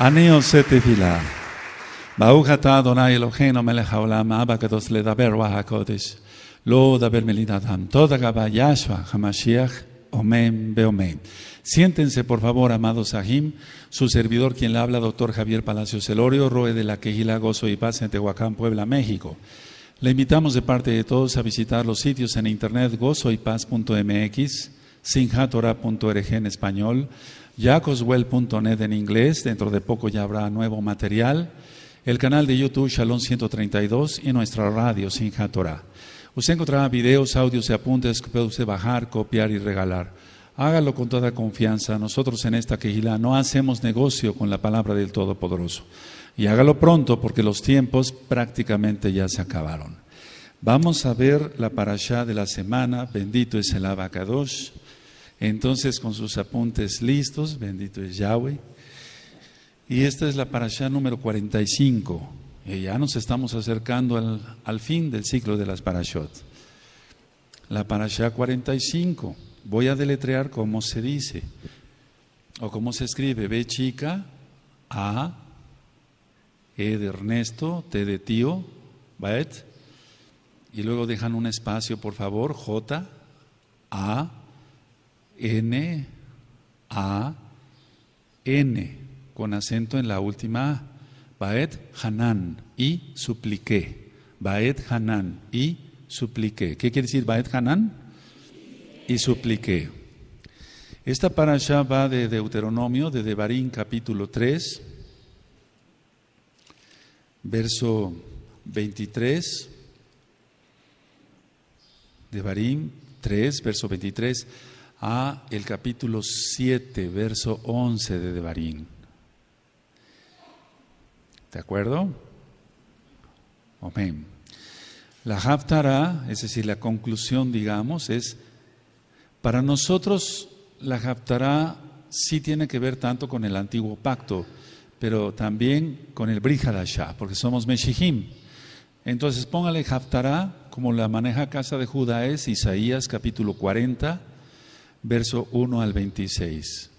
אני עושה תפילה. ברוך אתה אדוני אלוהינו מלך העולם, אבא הקדוש לדבר רוח הקודש. לא Toda Omen Siéntense, por favor, amados Sahim. Su servidor, quien le habla, doctor Javier Palacios Elorio, Roe de la Quejila Gozo y Paz en Tehuacán, Puebla, México. Le invitamos de parte de todos a visitar los sitios en internet gozoypaz.mx, sinjatora.org en español, jacoswell.net en inglés, dentro de poco ya habrá nuevo material, el canal de YouTube Shalom 132 y nuestra radio Sinja Usted encontrará videos, audios y apuntes que puede usted bajar, copiar y regalar. Hágalo con toda confianza. Nosotros en esta quejila no hacemos negocio con la palabra del Todopoderoso. Y hágalo pronto porque los tiempos prácticamente ya se acabaron. Vamos a ver la parashá de la semana. Bendito es el abacadosh. Entonces, con sus apuntes listos, bendito es Yahweh. Y esta es la parashá número 45. Eh, ya nos estamos acercando al, fin del ciclo de las parashot. La parashá 45. Voy a deletrear cómo se dice o cómo se escribe. B chica, A, E de Ernesto, T de tío, Baet. Y luego dejan un espacio, por favor, J, A, N, A, N, con acento en la última Baet Baed Hanan y supliqué. Baet Hanan y supliqué. ¿Qué quiere decir Baet Hanan? Y supliqué. Esta parasha va de Deuteronomio, de Devarim capítulo 3, verso 23. Devarim 3, verso 23 a el capítulo 7, verso 11 de Devarín. ¿De acuerdo? Amén. La Haftarah, es decir, la conclusión, digamos, es, para nosotros la Haftará sí tiene que ver tanto con el antiguo pacto, pero también con el Brijalashah porque somos Meshihim. Entonces póngale Haftará, como la maneja Casa de Judá es, Isaías capítulo 40, verso 1 al 26.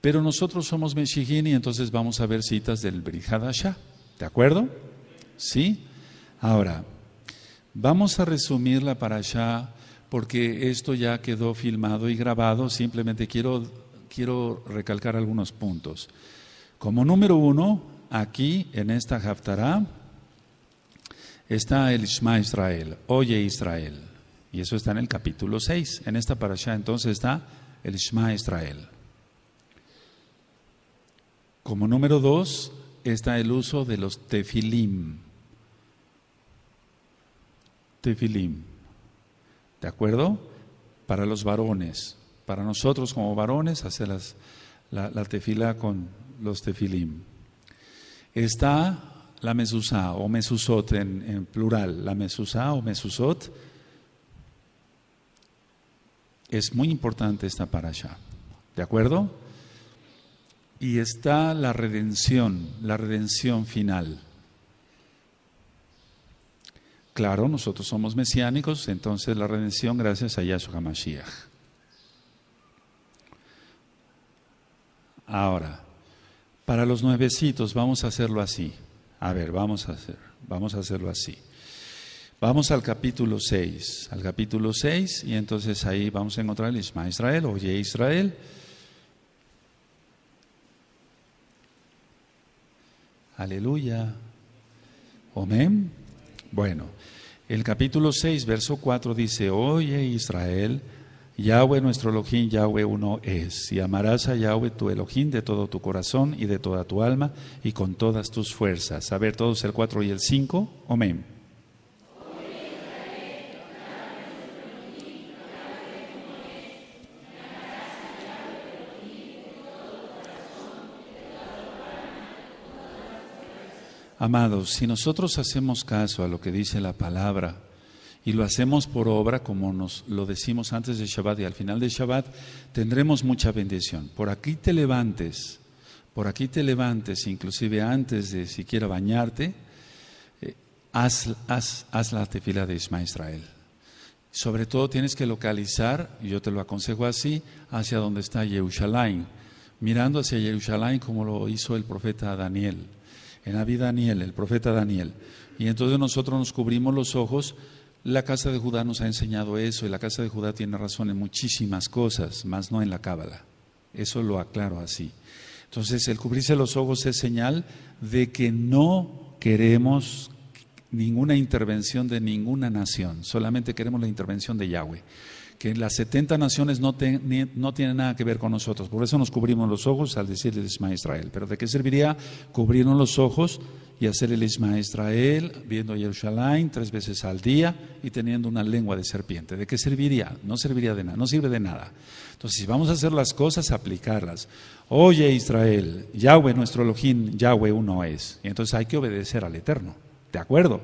Pero nosotros somos Meshijín y entonces vamos a ver citas del Brihadasha, ¿De acuerdo? ¿Sí? Ahora, vamos a resumir la allá, porque esto ya quedó filmado y grabado. Simplemente quiero, quiero recalcar algunos puntos. Como número uno, aquí en esta Haftarah está el Shema Israel. Oye Israel. Y eso está en el capítulo 6. En esta parasha entonces está el Shema Israel. Como número 2 está el uso de los tefilim. Tefilim. ¿De acuerdo? Para los varones. Para nosotros como varones, hacer la, tefila con los tefilim. Está la Mesusa o mesusot en, plural. La Mesusa o mesusot es muy importante esta parasha. ¿De acuerdo? Y está la redención, la redención final. Claro, nosotros somos mesiánicos, entonces la redención gracias a Yahshua Mashiach. Ahora, para los nuevecitos vamos a hacerlo así. A ver, vamos a hacer, vamos a hacerlo así. Vamos al capítulo 6, al capítulo 6, y entonces ahí vamos a encontrar el Isma Israel, oye Israel. Aleluya. Amén. Bueno, el capítulo 6, verso 4 dice, oye Israel, Yahweh nuestro Elohim, Yahweh uno es, y amarás a Yahweh tu Elohim de todo tu corazón y de toda tu alma y con todas tus fuerzas. A ver todos el 4 y el 5, amén. Amados, si nosotros hacemos caso a lo que dice la palabra y lo hacemos por obra, como nos lo decimos antes de Shabbat y al final de Shabbat, tendremos mucha bendición. Por aquí te levantes, por aquí te levantes, inclusive antes de siquiera bañarte, eh, haz, la tefila de Isma Israel. Sobre todo tienes que localizar, y yo te lo aconsejo así, hacia donde está Yerushalayim, mirando hacia Yerushalayim como lo hizo el profeta Daniel en la Daniel, el profeta Daniel. Y entonces nosotros nos cubrimos los ojos. La casa de Judá nos ha enseñado eso y la casa de Judá tiene razón en muchísimas cosas, más no en la cábala. Eso lo aclaro así. Entonces, el cubrirse los ojos es señal de que no queremos ninguna intervención de ninguna nación, solamente queremos la intervención de Yahweh que las 70 naciones no, no tienen nada que ver con nosotros. Por eso nos cubrimos los ojos al decir el Ismael Israel. Pero ¿de qué serviría cubrirnos los ojos y hacer el Isma Israel, viendo Yerushalayim tres veces al día y teniendo una lengua de serpiente? ¿De qué serviría? No serviría de nada, no sirve de nada. Entonces, si vamos a hacer las cosas, aplicarlas. Oye Israel, Yahweh nuestro Elohim, Yahweh uno es. Y entonces hay que obedecer al Eterno. ¿De acuerdo?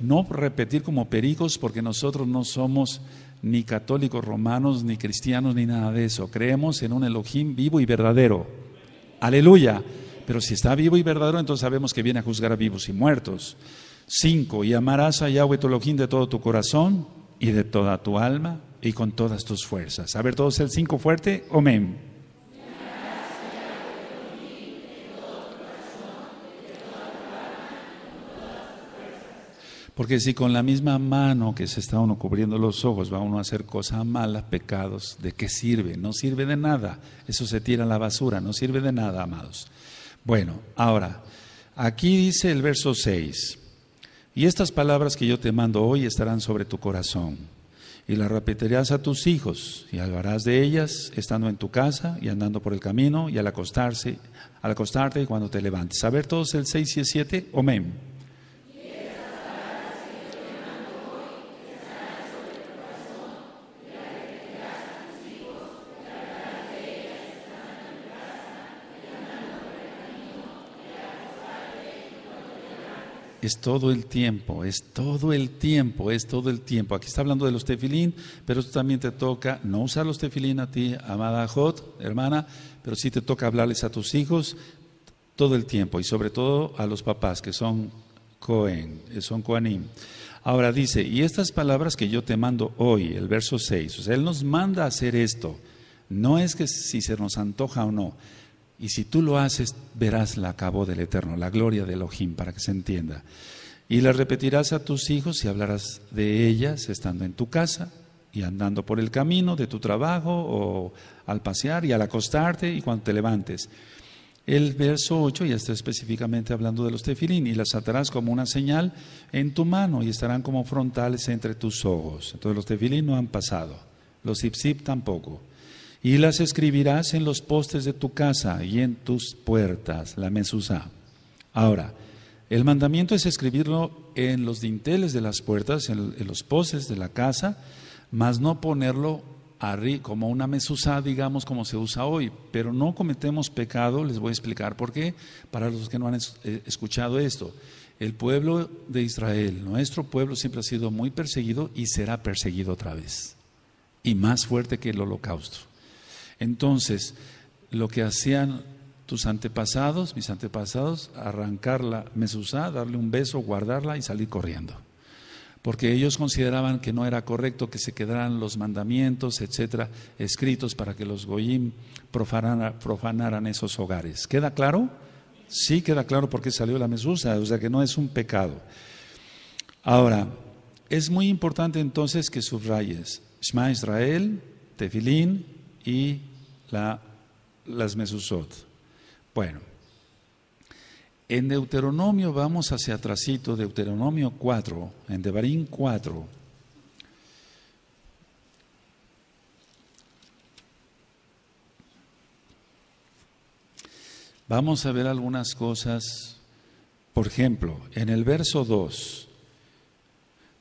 No repetir como pericos porque nosotros no somos ni católicos romanos, ni cristianos, ni nada de eso. Creemos en un Elohim vivo y verdadero. Aleluya. Pero si está vivo y verdadero, entonces sabemos que viene a juzgar a vivos y muertos. Cinco, y amarás a Yahweh tu Elohim de todo tu corazón y de toda tu alma y con todas tus fuerzas. A ver, todos el cinco fuerte. Amén. Porque si con la misma mano que se está uno cubriendo los ojos va uno a hacer cosas malas, pecados, ¿de qué sirve? No sirve de nada. Eso se tira a la basura, no sirve de nada, amados. Bueno, ahora, aquí dice el verso 6, y estas palabras que yo te mando hoy estarán sobre tu corazón, y las repetirás a tus hijos, y hablarás de ellas estando en tu casa y andando por el camino, y al acostarse, al acostarte y cuando te levantes. A ver todos el 6 y el 7, amén. es todo el tiempo, es todo el tiempo, es todo el tiempo. Aquí está hablando de los tefilín, pero esto también te toca no usar los tefilín a ti, amada Jot, hermana, pero sí te toca hablarles a tus hijos todo el tiempo y sobre todo a los papás que son Cohen, eh, son Coanim. Ahora dice, y estas palabras que yo te mando hoy, el verso 6, o sea, Él nos manda a hacer esto. No es que si se nos antoja o no, y si tú lo haces, verás la cabo del Eterno, la gloria de Elohim, para que se entienda. Y la repetirás a tus hijos y hablarás de ellas estando en tu casa y andando por el camino de tu trabajo o al pasear y al acostarte y cuando te levantes. El verso 8 ya está específicamente hablando de los tefilín y las atarás como una señal en tu mano y estarán como frontales entre tus ojos. Entonces los tefilín no han pasado, los ipsip tampoco y las escribirás en los postes de tu casa y en tus puertas, la mesusa. Ahora, el mandamiento es escribirlo en los dinteles de las puertas, en, los postes de la casa, mas no ponerlo como una mesusa, digamos, como se usa hoy. Pero no cometemos pecado, les voy a explicar por qué, para los que no han eh, escuchado esto. El pueblo de Israel, nuestro pueblo, siempre ha sido muy perseguido y será perseguido otra vez. Y más fuerte que el holocausto. Entonces, lo que hacían tus antepasados, mis antepasados, arrancar la Mesusa, darle un beso, guardarla y salir corriendo. Porque ellos consideraban que no era correcto que se quedaran los mandamientos, etcétera, escritos para que los goyim profanaran esos hogares. ¿Queda claro? Sí, queda claro porque salió la mesusa, o sea que no es un pecado. Ahora, es muy importante entonces que subrayes Shema Israel, Tefilín, y las mesuzot. Bueno, en Deuteronomio vamos hacia atrasito, Deuteronomio 4, en Devarim 4. Vamos a ver algunas cosas. Por ejemplo, en el verso 2,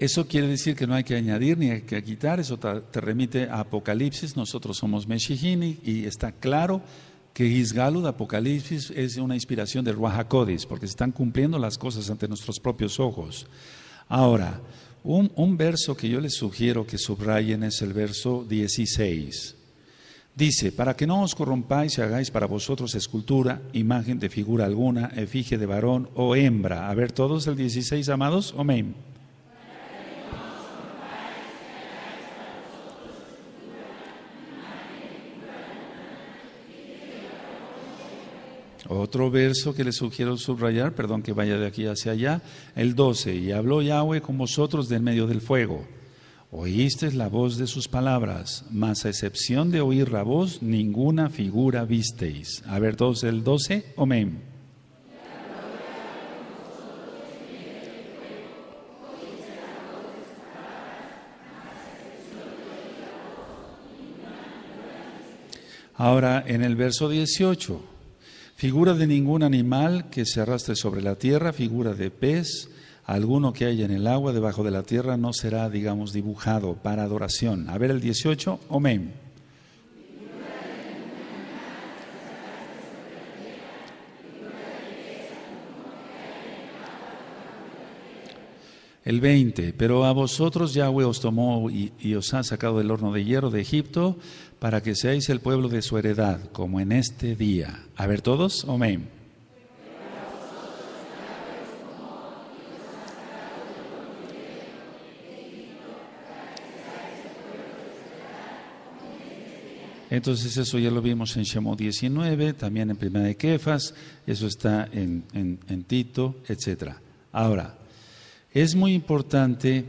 Eso quiere decir que no hay que añadir ni hay que quitar, eso te remite a Apocalipsis, nosotros somos Meshihini y está claro que de Apocalipsis, es una inspiración de Ruach porque se están cumpliendo las cosas ante nuestros propios ojos. Ahora, un, un, verso que yo les sugiero que subrayen es el verso 16. Dice, para que no os corrompáis y hagáis para vosotros escultura, imagen de figura alguna, efigie de varón o hembra. A ver, todos el 16, amados, amén. Otro verso que les sugiero subrayar, perdón que vaya de aquí hacia allá, el 12, y habló Yahweh con vosotros del medio del fuego. Oísteis la voz de sus palabras, mas a excepción de oír la voz, ninguna figura visteis. A ver, todos el 12, amén. Ahora, en el verso 18, figura de ningún animal que se arrastre sobre la tierra, figura de pez, alguno que haya en el agua debajo de la tierra no será, digamos, dibujado para adoración. A ver el 18, amén. El 20, pero a vosotros Yahweh os tomó y os ha sacado del horno de hierro de Egipto para que seáis el pueblo de su heredad, como en este día. A ver todos, amén. Entonces eso ya lo vimos en Shemot 19, también en Primera de Kefas, eso está en, en, en Tito, etc. Ahora, es muy importante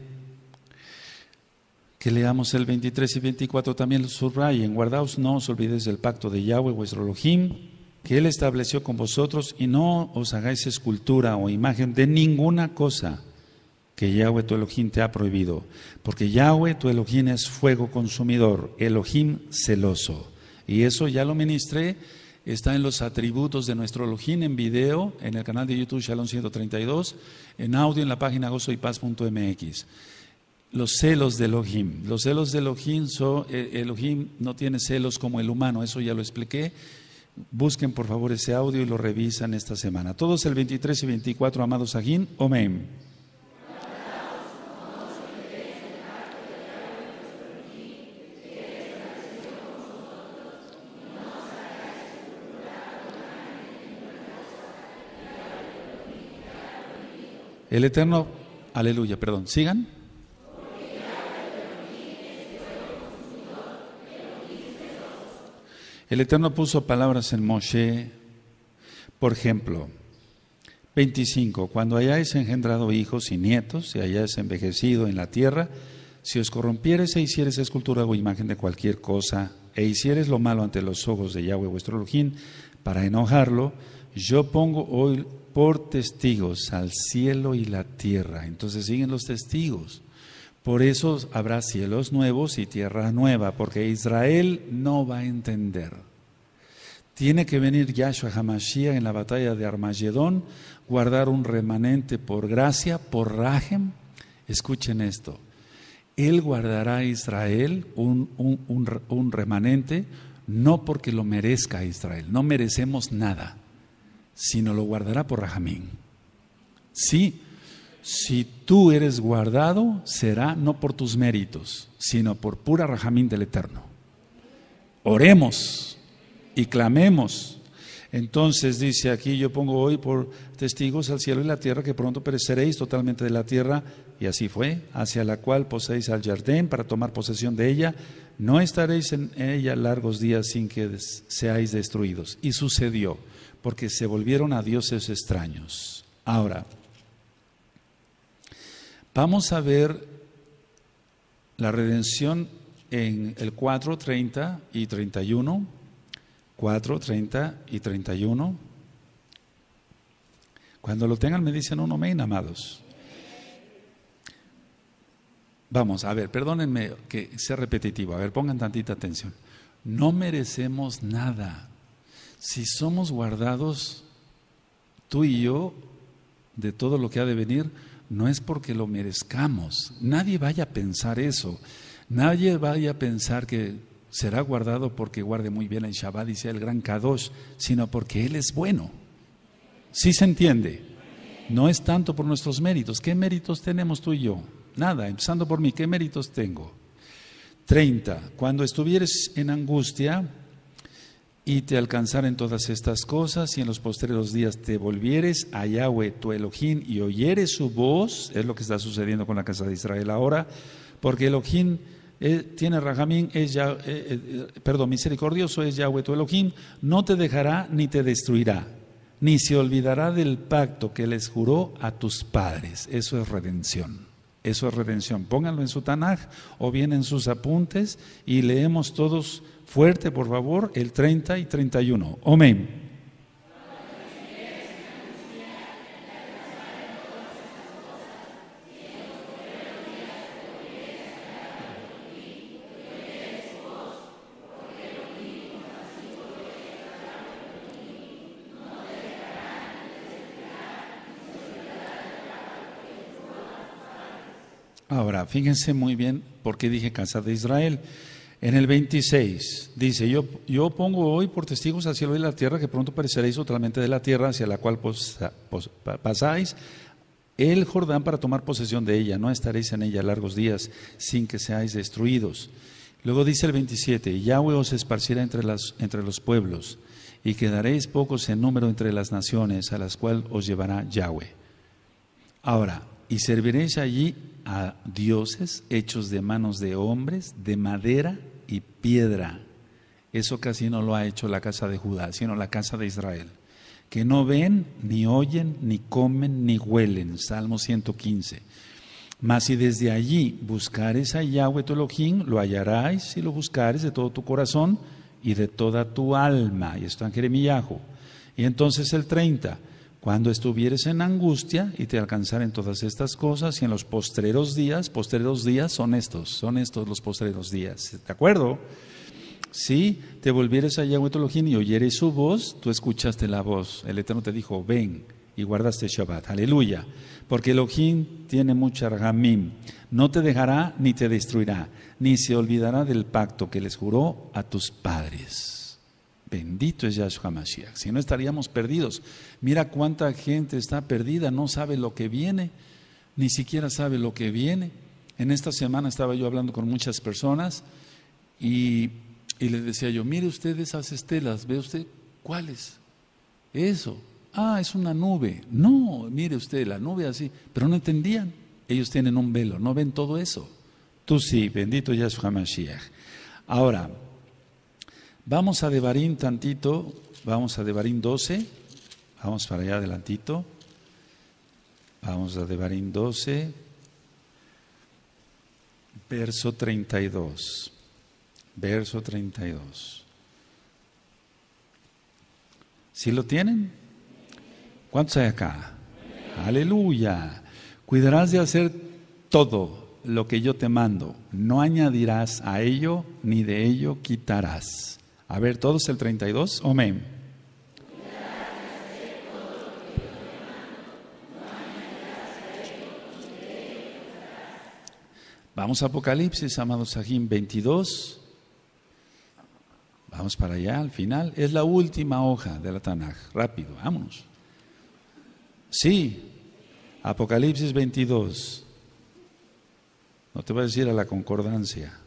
que leamos el 23 y 24 también lo subrayen. Guardaos, no os olvidéis del pacto de Yahweh, vuestro Elohim, que Él estableció con vosotros, y no os hagáis escultura o imagen de ninguna cosa que Yahweh tu Elohim te ha prohibido, porque Yahweh tu Elohim es fuego consumidor, Elohim celoso. Y eso ya lo ministré, está en los atributos de nuestro Elohim en video, en el canal de YouTube Shalom 132, en audio en la página gozoypaz.mx los celos de Elohim. Los celos de Elohim, son, eh, Elohim no tiene celos como el humano, eso ya lo expliqué. Busquen por favor ese audio y lo revisan esta semana. Todos el 23 y 24, amados agin. Omen. El Eterno, aleluya, perdón, sigan. El Eterno puso palabras en Moshe, por ejemplo, 25, cuando hayáis engendrado hijos y nietos, y hayáis envejecido en la tierra, si os corrompieres e hicieres escultura o imagen de cualquier cosa, e hicieres lo malo ante los ojos de Yahweh vuestro Elohim, para enojarlo, yo pongo hoy por testigos al cielo y la tierra. Entonces siguen los testigos. Por eso habrá cielos nuevos y tierra nueva, porque Israel no va a entender. Tiene que venir Yahshua Hamashiach en la batalla de Armagedón, guardar un remanente por gracia, por rajem. Escuchen esto. Él guardará a Israel un, remanente, no porque lo merezca Israel, no merecemos nada, sino lo guardará por Rajamín. Sí, si tú eres guardado, será no por tus méritos, sino por pura rajamín del Eterno. Oremos y clamemos. Entonces dice aquí, yo pongo hoy por testigos al cielo y la tierra que pronto pereceréis totalmente de la tierra, y así fue, hacia la cual poseéis al jardín para tomar posesión de ella, no estaréis en ella largos días sin que seáis destruidos. Y sucedió, porque se volvieron a dioses extraños. Ahora, Vamos a ver la redención en el 4, 30 y 31. 4, 30 y 31. Cuando lo tengan me dicen un amén, amados. Vamos, a ver, perdónenme que sea repetitivo. A ver, pongan tantita atención. No merecemos nada. Si somos guardados, tú y yo, de todo lo que ha de venir, no es porque lo merezcamos. Nadie vaya a pensar eso. Nadie vaya a pensar que será guardado porque guarde muy bien el Shabbat y sea el gran Kadosh, sino porque Él es bueno. ¿Sí se entiende? No es tanto por nuestros méritos. ¿Qué méritos tenemos tú y yo? Nada, empezando por mí, ¿qué méritos tengo? 30. Cuando estuvieres en angustia, y te en todas estas cosas, y en los posteriores días te volvieres a Yahweh tu Elohim y oyeres su voz, es lo que está sucediendo con la casa de Israel ahora, porque Elohim eh, tiene Rahamín, es ya, eh, eh, perdón, misericordioso es Yahweh tu Elohim, no te dejará ni te destruirá, ni se olvidará del pacto que les juró a tus padres. Eso es redención. Eso es redención. Pónganlo en su Tanaj o bien en sus apuntes y leemos todos Fuerte, por favor, el 30 y 31. Amén. Ahora, fíjense muy bien por qué dije casa de Israel. En el 26 dice, yo, yo pongo hoy por testigos al cielo y la tierra que pronto otra totalmente de la tierra hacia la cual pasáis el Jordán para tomar posesión de ella. No estaréis en ella largos días sin que seáis destruidos. Luego dice el 27, Yahweh os esparciera entre, las, entre los pueblos y quedaréis pocos en número entre las naciones a las cuales os llevará Yahweh. Ahora, y serviréis allí a dioses hechos de manos de hombres, de madera y piedra. Eso casi no lo ha hecho la casa de Judá, sino la casa de Israel. Que no ven, ni oyen, ni comen, ni huelen. Salmo 115. Mas si desde allí buscares a Yahweh tu lo hallarás si lo buscares de todo tu corazón y de toda tu alma. Y esto en Jeremías. Y entonces el 30. Cuando estuvieres en angustia y te alcanzaren todas estas cosas y en los postreros días, postreros días son estos, son estos los postreros días, ¿de acuerdo? Si te volvieres a Yahweh y oyeres su voz, tú escuchaste la voz. El Eterno te dijo, ven y guardaste Shabbat. Aleluya. Porque Elohim tiene mucha ramim, No te dejará ni te destruirá, ni se olvidará del pacto que les juró a tus padres. Bendito es Yahshua Mashiach. Si no estaríamos perdidos. Mira cuánta gente está perdida, no sabe lo que viene, ni siquiera sabe lo que viene. En esta semana estaba yo hablando con muchas personas y, les decía yo, mire usted esas estelas, ve usted cuáles. Eso. Ah, es una nube. No, mire usted, la nube así. Pero no entendían. Ellos tienen un velo, no ven todo eso. Tú sí, bendito Yahshua Mashiach. Ahora, Vamos a Devarim tantito, vamos a Devarim 12, vamos para allá adelantito, vamos a Devarim 12, verso 32, verso 32. ¿Sí lo tienen? ¿Cuántos hay acá? Aleluya. Cuidarás de hacer todo lo que yo te mando, no añadirás a ello ni de ello quitarás. A ver, todos el 32. Amén. Vamos a Apocalipsis, amados Sajim 22. Vamos para allá, al final. Es la última hoja de la Tanaj. Rápido, vámonos. Sí, Apocalipsis 22. No te voy a decir a la concordancia.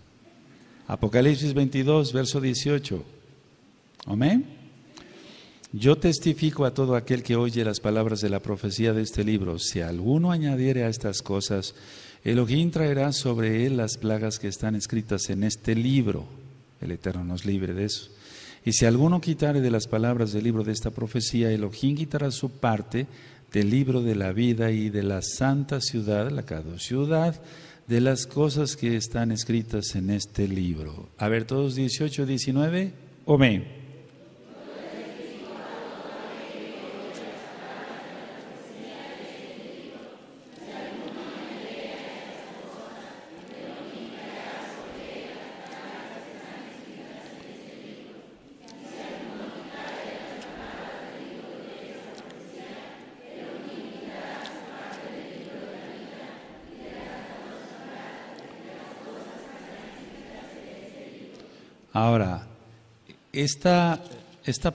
Apocalipsis 22, verso 18. Amén. Yo testifico a todo aquel que oye las palabras de la profecía de este libro. Si alguno añadiere a estas cosas, Elohim traerá sobre él las plagas que están escritas en este libro. El Eterno nos libre de eso. Y si alguno quitare de las palabras del libro de esta profecía, Elohim quitará su parte del libro de la vida y de la santa ciudad, la ciudad, de las cosas que están escritas en este libro. A ver, todos 18, 19, amén. Ahora, esta,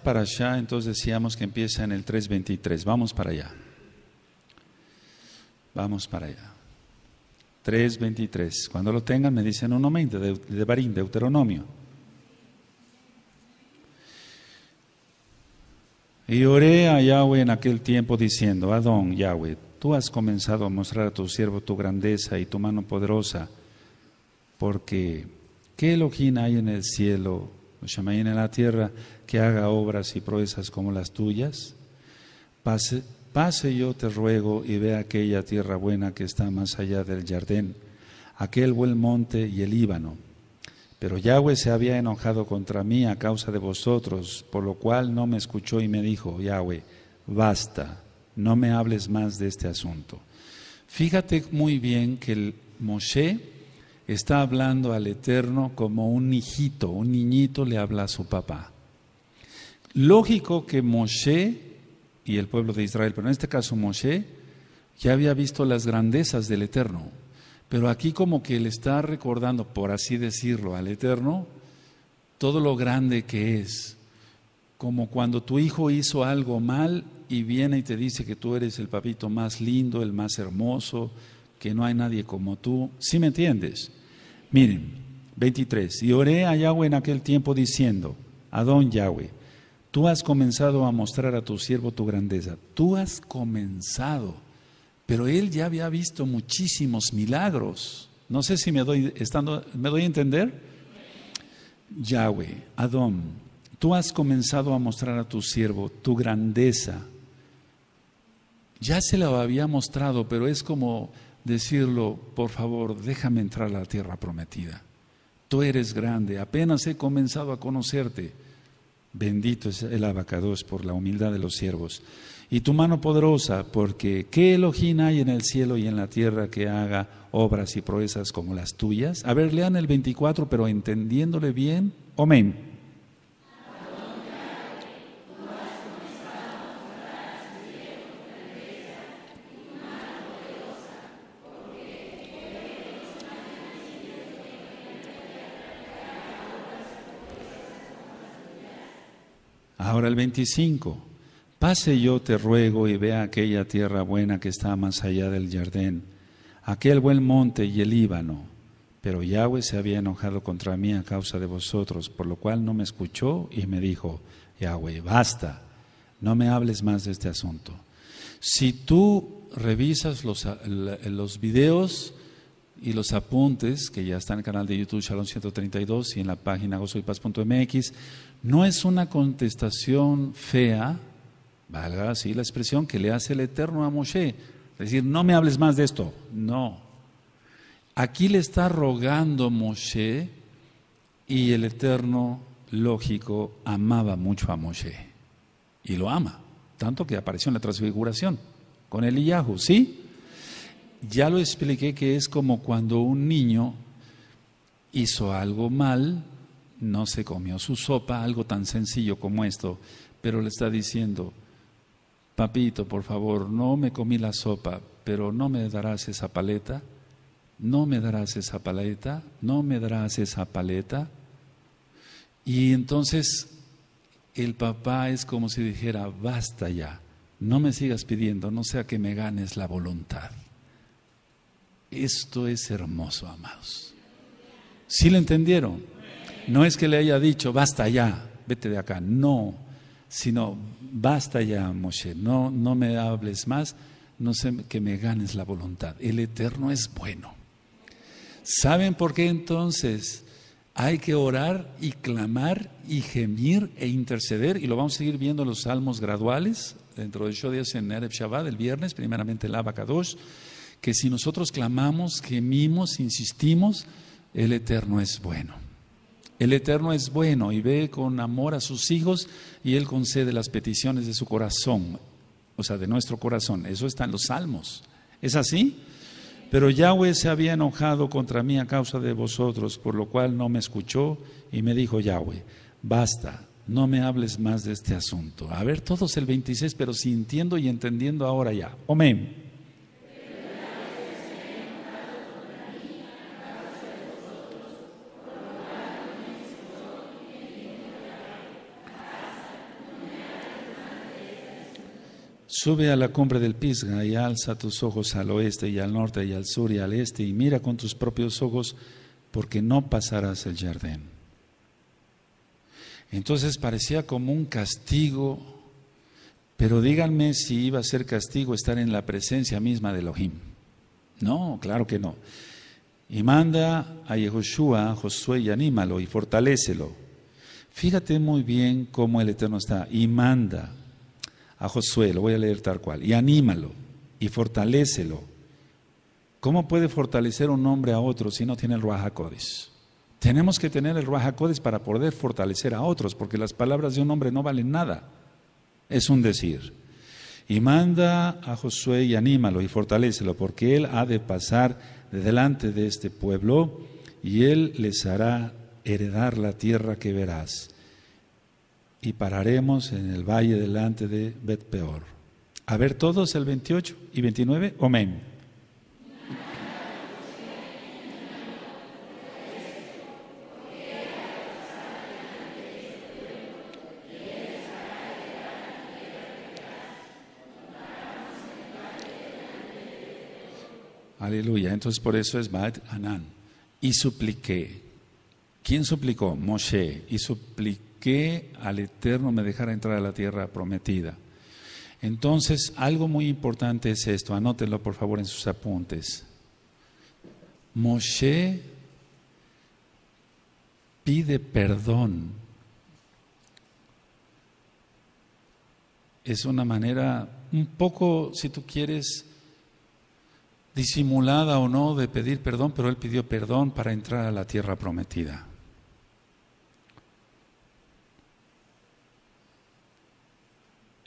para allá entonces decíamos que empieza en el 3.23. Vamos para allá. Vamos para allá. 3.23. Cuando lo tengan me dicen un momento, de, de Barín, Deuteronomio. Y oré a Yahweh en aquel tiempo diciendo, Adón, Yahweh, tú has comenzado a mostrar a tu siervo tu grandeza y tu mano poderosa, porque ¿Qué Elohim hay en el cielo, Shamayin en la tierra, que haga obras y proezas como las tuyas? Pase, pase yo te ruego y ve aquella tierra buena que está más allá del jardín, aquel buen monte y el Líbano. Pero Yahweh se había enojado contra mí a causa de vosotros, por lo cual no me escuchó y me dijo, Yahweh, basta, no me hables más de este asunto. Fíjate muy bien que el Moshe, está hablando al Eterno como un hijito, un niñito le habla a su papá. Lógico que Moshe y el pueblo de Israel, pero en este caso Moshe, ya había visto las grandezas del Eterno. Pero aquí como que le está recordando, por así decirlo, al Eterno, todo lo grande que es. Como cuando tu hijo hizo algo mal y viene y te dice que tú eres el papito más lindo, el más hermoso, que no hay nadie como tú. ¿Sí me entiendes? Miren, 23. Y oré a Yahweh en aquel tiempo diciendo, Adón Yahweh, tú has comenzado a mostrar a tu siervo tu grandeza. Tú has comenzado, pero él ya había visto muchísimos milagros. No sé si me doy, estando, ¿me doy a entender. Yahweh, Adón, tú has comenzado a mostrar a tu siervo tu grandeza. Ya se la había mostrado, pero es como decirlo, por favor, déjame entrar a la tierra prometida. Tú eres grande, apenas he comenzado a conocerte. Bendito es el abacados por la humildad de los siervos. Y tu mano poderosa, porque ¿qué Elohim hay en el cielo y en la tierra que haga obras y proezas como las tuyas? A ver, lean el 24, pero entendiéndole bien. Amén. Ahora el 25. Pase yo te ruego y vea aquella tierra buena que está más allá del jardín, aquel buen monte y el Líbano. Pero Yahweh se había enojado contra mí a causa de vosotros, por lo cual no me escuchó y me dijo, Yahweh, basta, no me hables más de este asunto. Si tú revisas los, eh, videos y los apuntes, que ya está en el canal de YouTube Shalom 132 y en la página gozoypaz.mx, no es una contestación fea, valga así la expresión, que le hace el Eterno a Moshe. Decir, no me hables más de esto. No. Aquí le está rogando Moshe y el Eterno, lógico, amaba mucho a Moshe. Y lo ama. Tanto que apareció en la transfiguración con Eliyahu, ¿sí? Ya lo expliqué que es como cuando un niño hizo algo mal no se comió su sopa, algo tan sencillo como esto, pero le está diciendo, papito, por favor, no me comí la sopa, pero no me darás esa paleta, no me darás esa paleta, no me darás esa paleta. Y entonces el papá es como si dijera, basta ya, no me sigas pidiendo, no sea que me ganes la voluntad. Esto es hermoso, amados. ¿Sí lo entendieron? No es que le haya dicho, basta ya, vete de acá. No, sino, basta ya, Moshe, no, no me hables más, no sé que me ganes la voluntad. El Eterno es bueno. ¿Saben por qué entonces hay que orar y clamar y gemir e interceder? Y lo vamos a seguir viendo en los salmos graduales, dentro de ocho días en Erev Shabbat, el viernes, primeramente el Abacadosh, que si nosotros clamamos, gemimos, insistimos, el Eterno es bueno. El Eterno es bueno y ve con amor a sus hijos y Él concede las peticiones de su corazón, o sea, de nuestro corazón. Eso está en los salmos. ¿Es así? Pero Yahweh se había enojado contra mí a causa de vosotros, por lo cual no me escuchó y me dijo Yahweh, basta, no me hables más de este asunto. A ver, todos el 26, pero sintiendo y entendiendo ahora ya. Amén. Sube a la cumbre del Pisga y alza tus ojos al oeste y al norte y al sur y al este y mira con tus propios ojos porque no pasarás el jardín. Entonces parecía como un castigo, pero díganme si iba a ser castigo estar en la presencia misma de Elohim. No, claro que no. Y manda a Yehoshua, Josué y anímalo y fortalécelo. Fíjate muy bien cómo el Eterno está. Y manda a Josué, lo voy a leer tal cual, y anímalo y fortalecelo. ¿Cómo puede fortalecer un hombre a otro si no tiene el Ruajacodes? Tenemos que tener el Ruajacodes para poder fortalecer a otros, porque las palabras de un hombre no valen nada. Es un decir. Y manda a Josué y anímalo y fortalecelo, porque él ha de pasar delante de este pueblo y él les hará heredar la tierra que verás y pararemos en el valle delante de peor A ver todos el 28 y 29. Amén. Aleluya. Entonces por eso es Bad Anan. Y supliqué. ¿Quién suplicó? Moshe. Y supliqué que al Eterno me dejara entrar a la tierra prometida. Entonces, algo muy importante es esto, anótenlo por favor en sus apuntes. Moshe pide perdón. Es una manera un poco, si tú quieres, disimulada o no de pedir perdón, pero él pidió perdón para entrar a la tierra prometida.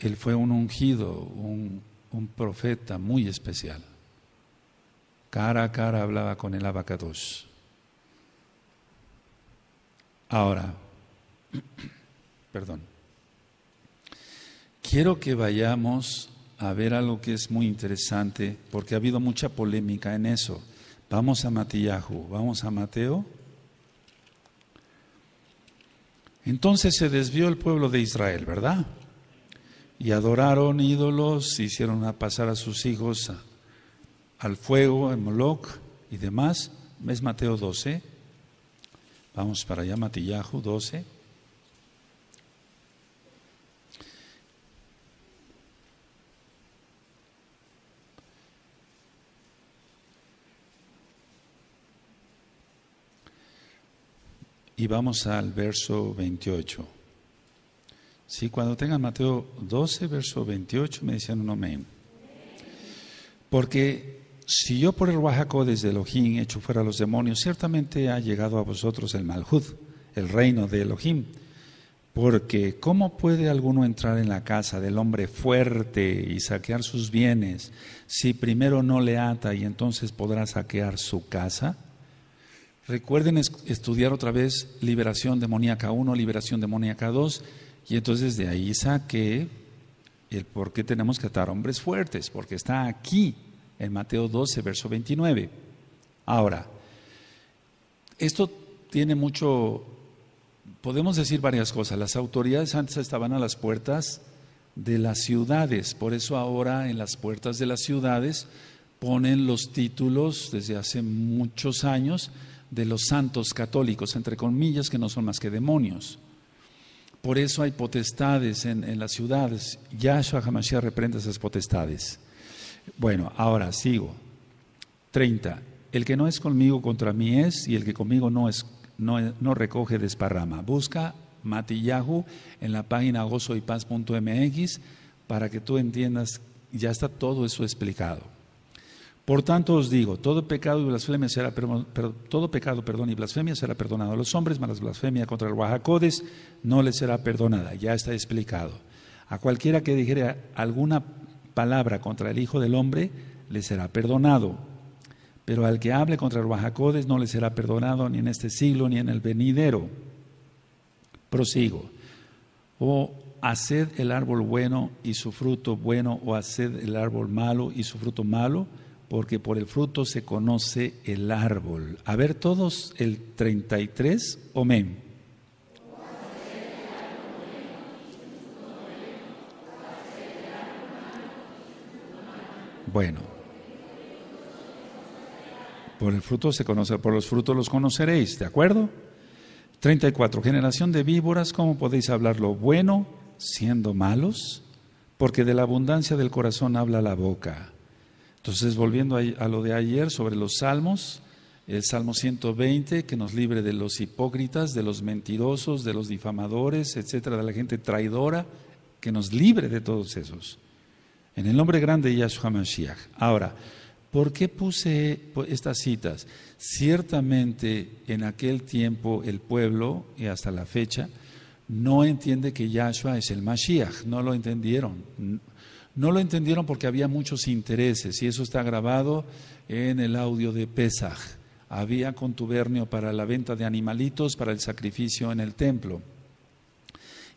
él fue un ungido, un, profeta muy especial. Cara a cara hablaba con el abacados. Ahora, perdón, quiero que vayamos a ver algo que es muy interesante, porque ha habido mucha polémica en eso. Vamos a Matillahu, vamos a Mateo. Entonces se desvió el pueblo de Israel, ¿verdad? y adoraron ídolos, hicieron pasar a sus hijos al fuego, en Moloch y demás. Mes Mateo 12. Vamos para allá, Matillahu 12. Y vamos al verso 28. Sí, cuando tengan Mateo 12, verso 28, me dicen un amén. Porque si yo por el Oaxaco desde Elohim echo fuera a los demonios, ciertamente ha llegado a vosotros el Malhud, el reino de Elohim. Porque ¿cómo puede alguno entrar en la casa del hombre fuerte y saquear sus bienes si primero no le ata y entonces podrá saquear su casa? Recuerden estudiar otra vez Liberación Demoníaca 1, Liberación Demoníaca 2 y entonces de ahí saqué el por qué tenemos que atar hombres fuertes, porque está aquí en Mateo 12, verso 29. Ahora, esto tiene mucho, podemos decir varias cosas. Las autoridades antes estaban a las puertas de las ciudades, por eso ahora en las puertas de las ciudades ponen los títulos desde hace muchos años de los santos católicos, entre comillas, que no son más que demonios. Por eso hay potestades en, las ciudades. Yahshua Hamashia reprende esas potestades. Bueno, ahora sigo. 30. El que no es conmigo contra mí es, y el que conmigo no, es, no, recoge desparrama. Busca Matillahu en la página gozoypaz.mx para que tú entiendas, ya está todo eso explicado. Por tanto os digo, todo pecado y blasfemia será todo pecado, perdón, y blasfemia será perdonado a los hombres, mas la blasfemia contra el Guajacodes no les será perdonada, ya está explicado. A cualquiera que dijera alguna palabra contra el Hijo del Hombre, le será perdonado. Pero al que hable contra el Guajacodes no le será perdonado ni en este siglo ni en el venidero. Prosigo. O haced el árbol bueno y su fruto bueno, o haced el árbol malo y su fruto malo porque por el fruto se conoce el árbol. A ver todos el 33, amén. Bueno, por el fruto se conoce, por los frutos los conoceréis, ¿de acuerdo? 34. Generación de víboras, ¿cómo podéis hablar lo bueno siendo malos? Porque de la abundancia del corazón habla la boca. Entonces, volviendo a, lo de ayer sobre los salmos, el Salmo 120, que nos libre de los hipócritas, de los mentirosos, de los difamadores, etcétera, de la gente traidora, que nos libre de todos esos. En el nombre grande de Yahshua Mashiach. Ahora, ¿por qué puse estas citas? Ciertamente en aquel tiempo el pueblo, y hasta la fecha, no entiende que Yahshua es el Mashiach, no lo entendieron. No lo entendieron porque había muchos intereses y eso está grabado en el audio de Pesaj. Había contubernio para la venta de animalitos para el sacrificio en el templo.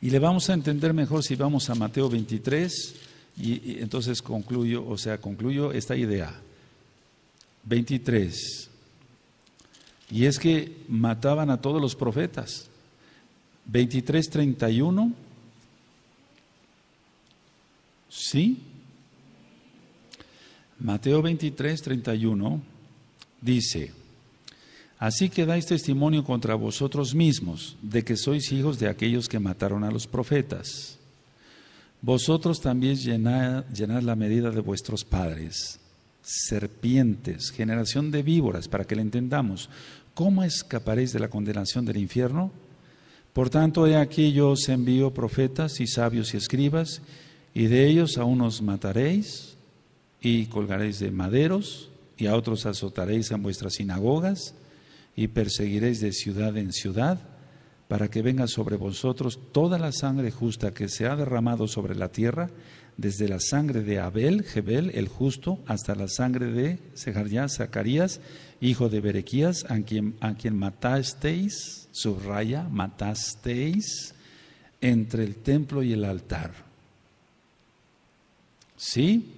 Y le vamos a entender mejor si vamos a Mateo 23 y, entonces concluyo, o sea, concluyo esta idea. 23. Y es que mataban a todos los profetas. 23, 31 ¿Sí? Mateo 23, 31 dice, Así que dais testimonio contra vosotros mismos de que sois hijos de aquellos que mataron a los profetas. Vosotros también llenad, llenad, la medida de vuestros padres. Serpientes, generación de víboras, para que le entendamos. ¿Cómo escaparéis de la condenación del infierno? Por tanto, he aquí yo os envío profetas y sabios y escribas, y de ellos a unos mataréis y colgaréis de maderos y a otros azotaréis en vuestras sinagogas y perseguiréis de ciudad en ciudad para que venga sobre vosotros toda la sangre justa que se ha derramado sobre la tierra, desde la sangre de Abel, Jebel, el justo, hasta la sangre de Sejarías, Zacarías, hijo de Berequías, a quien, a quien matasteis, subraya, matasteis, entre el templo y el altar. ¿Sí?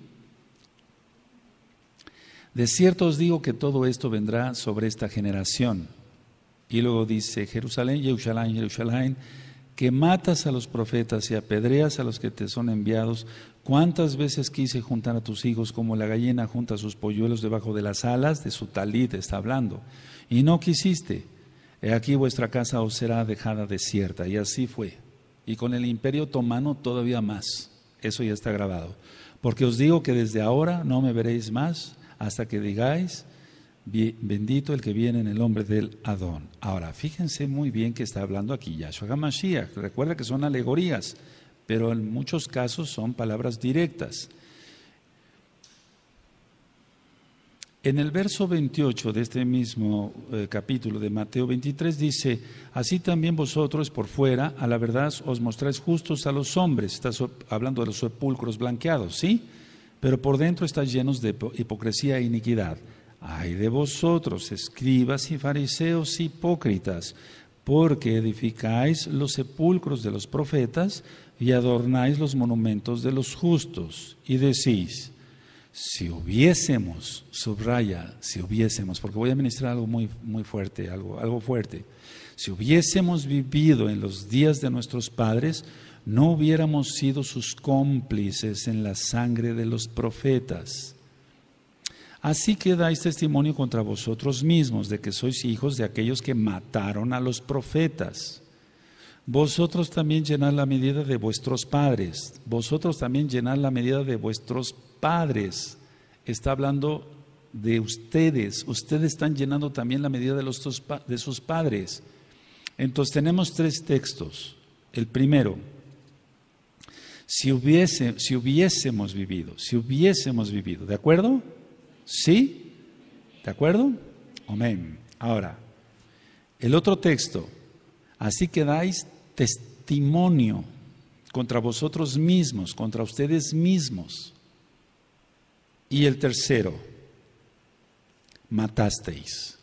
De cierto os digo que todo esto vendrá sobre esta generación. Y luego dice, Jerusalén, Jerusalén, Jerusalén, que matas a los profetas y apedreas a los que te son enviados, ¿Cuántas veces quise juntar a tus hijos como la gallina junta sus polluelos debajo de las alas de su talit? Está hablando. Y no quisiste. He aquí vuestra casa os será dejada desierta. Y así fue. Y con el imperio otomano todavía más. Eso ya está grabado. Porque os digo que desde ahora no me veréis más hasta que digáis, bendito el que viene en el nombre del Adón. Ahora, fíjense muy bien que está hablando aquí Yahshua HaMashiach. Recuerda que son alegorías, pero en muchos casos son palabras directas. En el verso 28 de este mismo eh, capítulo de Mateo 23 dice, así también vosotros por fuera a la verdad os mostráis justos a los hombres, está hablando de los sepulcros blanqueados, ¿sí? Pero por dentro estáis llenos de hipocresía e iniquidad. Ay de vosotros, escribas y fariseos hipócritas, porque edificáis los sepulcros de los profetas y adornáis los monumentos de los justos, y decís, si hubiésemos, subraya, si hubiésemos, porque voy a ministrar algo muy, muy fuerte, algo, algo fuerte, si hubiésemos vivido en los días de nuestros padres, no hubiéramos sido sus cómplices en la sangre de los profetas. Así que dais testimonio contra vosotros mismos de que sois hijos de aquellos que mataron a los profetas. Vosotros también llenad la medida de vuestros padres. Vosotros también llenad la medida de vuestros padres padres, está hablando de ustedes. Ustedes están llenando también la medida de, los, de sus padres. Entonces tenemos tres textos. El primero, si, hubiese, si hubiésemos vivido, si hubiésemos vivido, ¿de acuerdo? ¿Sí? ¿De acuerdo? Amén. Ahora, el otro texto, así que dais testimonio contra vosotros mismos, contra ustedes mismos. Y el tercero, matasteis.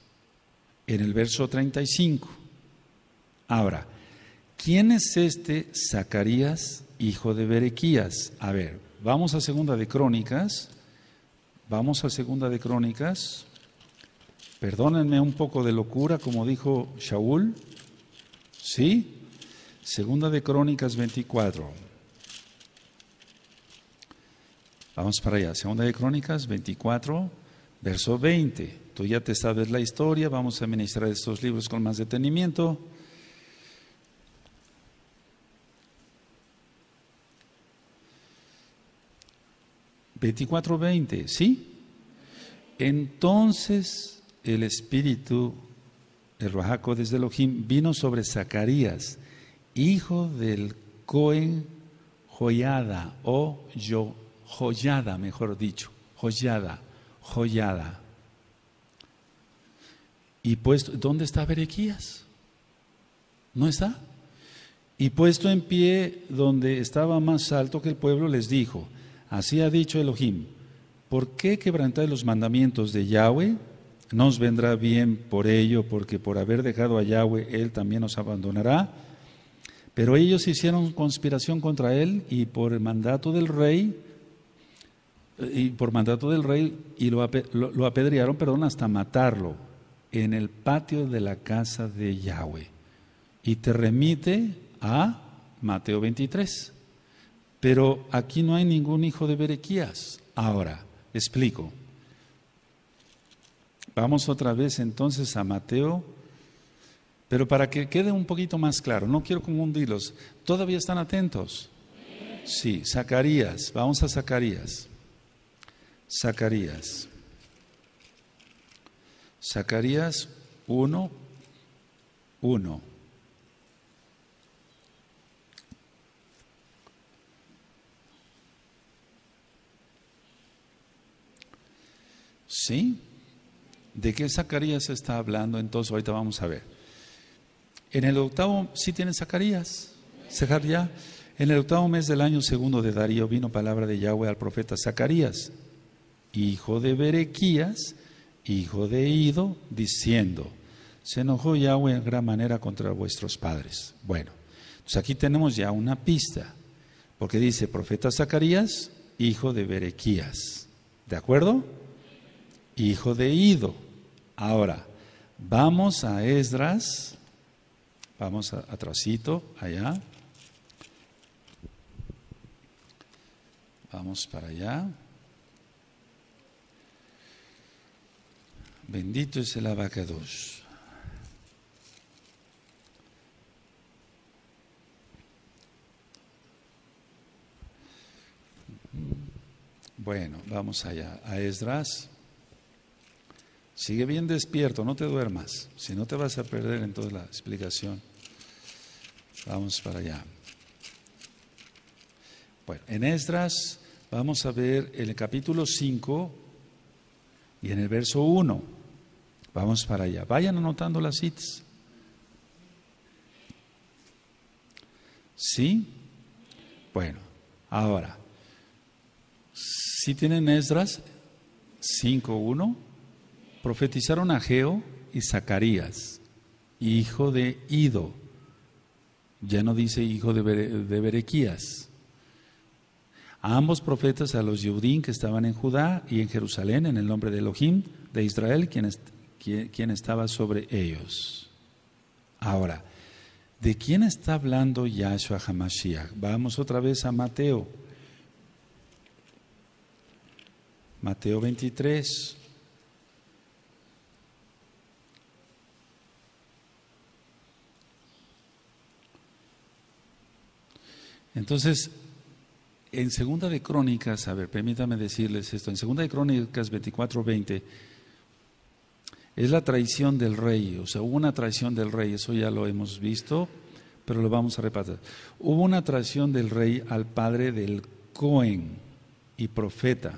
En el verso 35. Ahora, ¿quién es este Zacarías, hijo de Berequías? A ver, vamos a segunda de Crónicas. Vamos a segunda de Crónicas. Perdónenme un poco de locura, como dijo Shaul. ¿Sí? Segunda de Crónicas 24. Vamos para allá. Segunda de Crónicas 24, verso 20. Tú ya te sabes la historia, vamos a ministrar estos libros con más detenimiento. 20, ¿sí? Entonces el espíritu, el rojaco desde Elohim, vino sobre Zacarías, hijo del Cohen Joyada o Yo joyada, mejor dicho, joyada, joyada. Y puesto, ¿dónde está Berequías? ¿No está? Y puesto en pie donde estaba más alto que el pueblo, les dijo, así ha dicho Elohim, ¿por qué quebrantáis los mandamientos de Yahweh? Nos vendrá bien por ello, porque por haber dejado a Yahweh, Él también nos abandonará. Pero ellos hicieron conspiración contra Él y por el mandato del rey y por mandato del rey, y lo, apedrearon, perdón, hasta matarlo en el patio de la casa de Yahweh. Y te remite a Mateo 23. Pero aquí no hay ningún hijo de Berequías. Ahora, explico. Vamos otra vez entonces a Mateo, pero para que quede un poquito más claro, no quiero confundirlos. ¿Todavía están atentos? Sí, Zacarías, vamos a Zacarías. Zacarías. Zacarías 1, 1. ¿Sí? ¿De qué Zacarías está hablando? Entonces ahorita vamos a ver. En el octavo, sí tienen Zacarías, Zacarías. En el octavo mes del año segundo de Darío vino palabra de Yahweh al profeta Zacarías hijo de Berequías, hijo de Ido, diciendo, se enojó Yahweh en gran manera contra vuestros padres. Bueno, pues aquí tenemos ya una pista, porque dice profeta Zacarías, hijo de Berequías, ¿de acuerdo? Hijo de Ido. Ahora, vamos a Esdras, vamos a, trocito allá. Vamos para allá. Bendito es el abacados. Bueno, vamos allá. A Esdras. Sigue bien despierto, no te duermas. Si no te vas a perder en toda la explicación. Vamos para allá. Bueno, en Esdras vamos a ver el capítulo 5 y en el verso 1. Vamos para allá. Vayan anotando las citas. ¿Sí? Bueno, ahora, si tienen Esdras 5.1, profetizaron a Geo y Zacarías, hijo de Ido. Ya no dice hijo de, de Berequías a ambos profetas, a los Yehudim que estaban en Judá y en Jerusalén, en el nombre de Elohim, de Israel, quien, quien, estaba sobre ellos. Ahora, ¿de quién está hablando Yahshua HaMashiach? Vamos otra vez a Mateo. Mateo 23. Entonces, en Segunda de Crónicas, a ver, permítame decirles esto, en Segunda de Crónicas 20 es la traición del rey, o sea, hubo una traición del rey, eso ya lo hemos visto, pero lo vamos a repasar Hubo una traición del rey al padre del Cohen y profeta.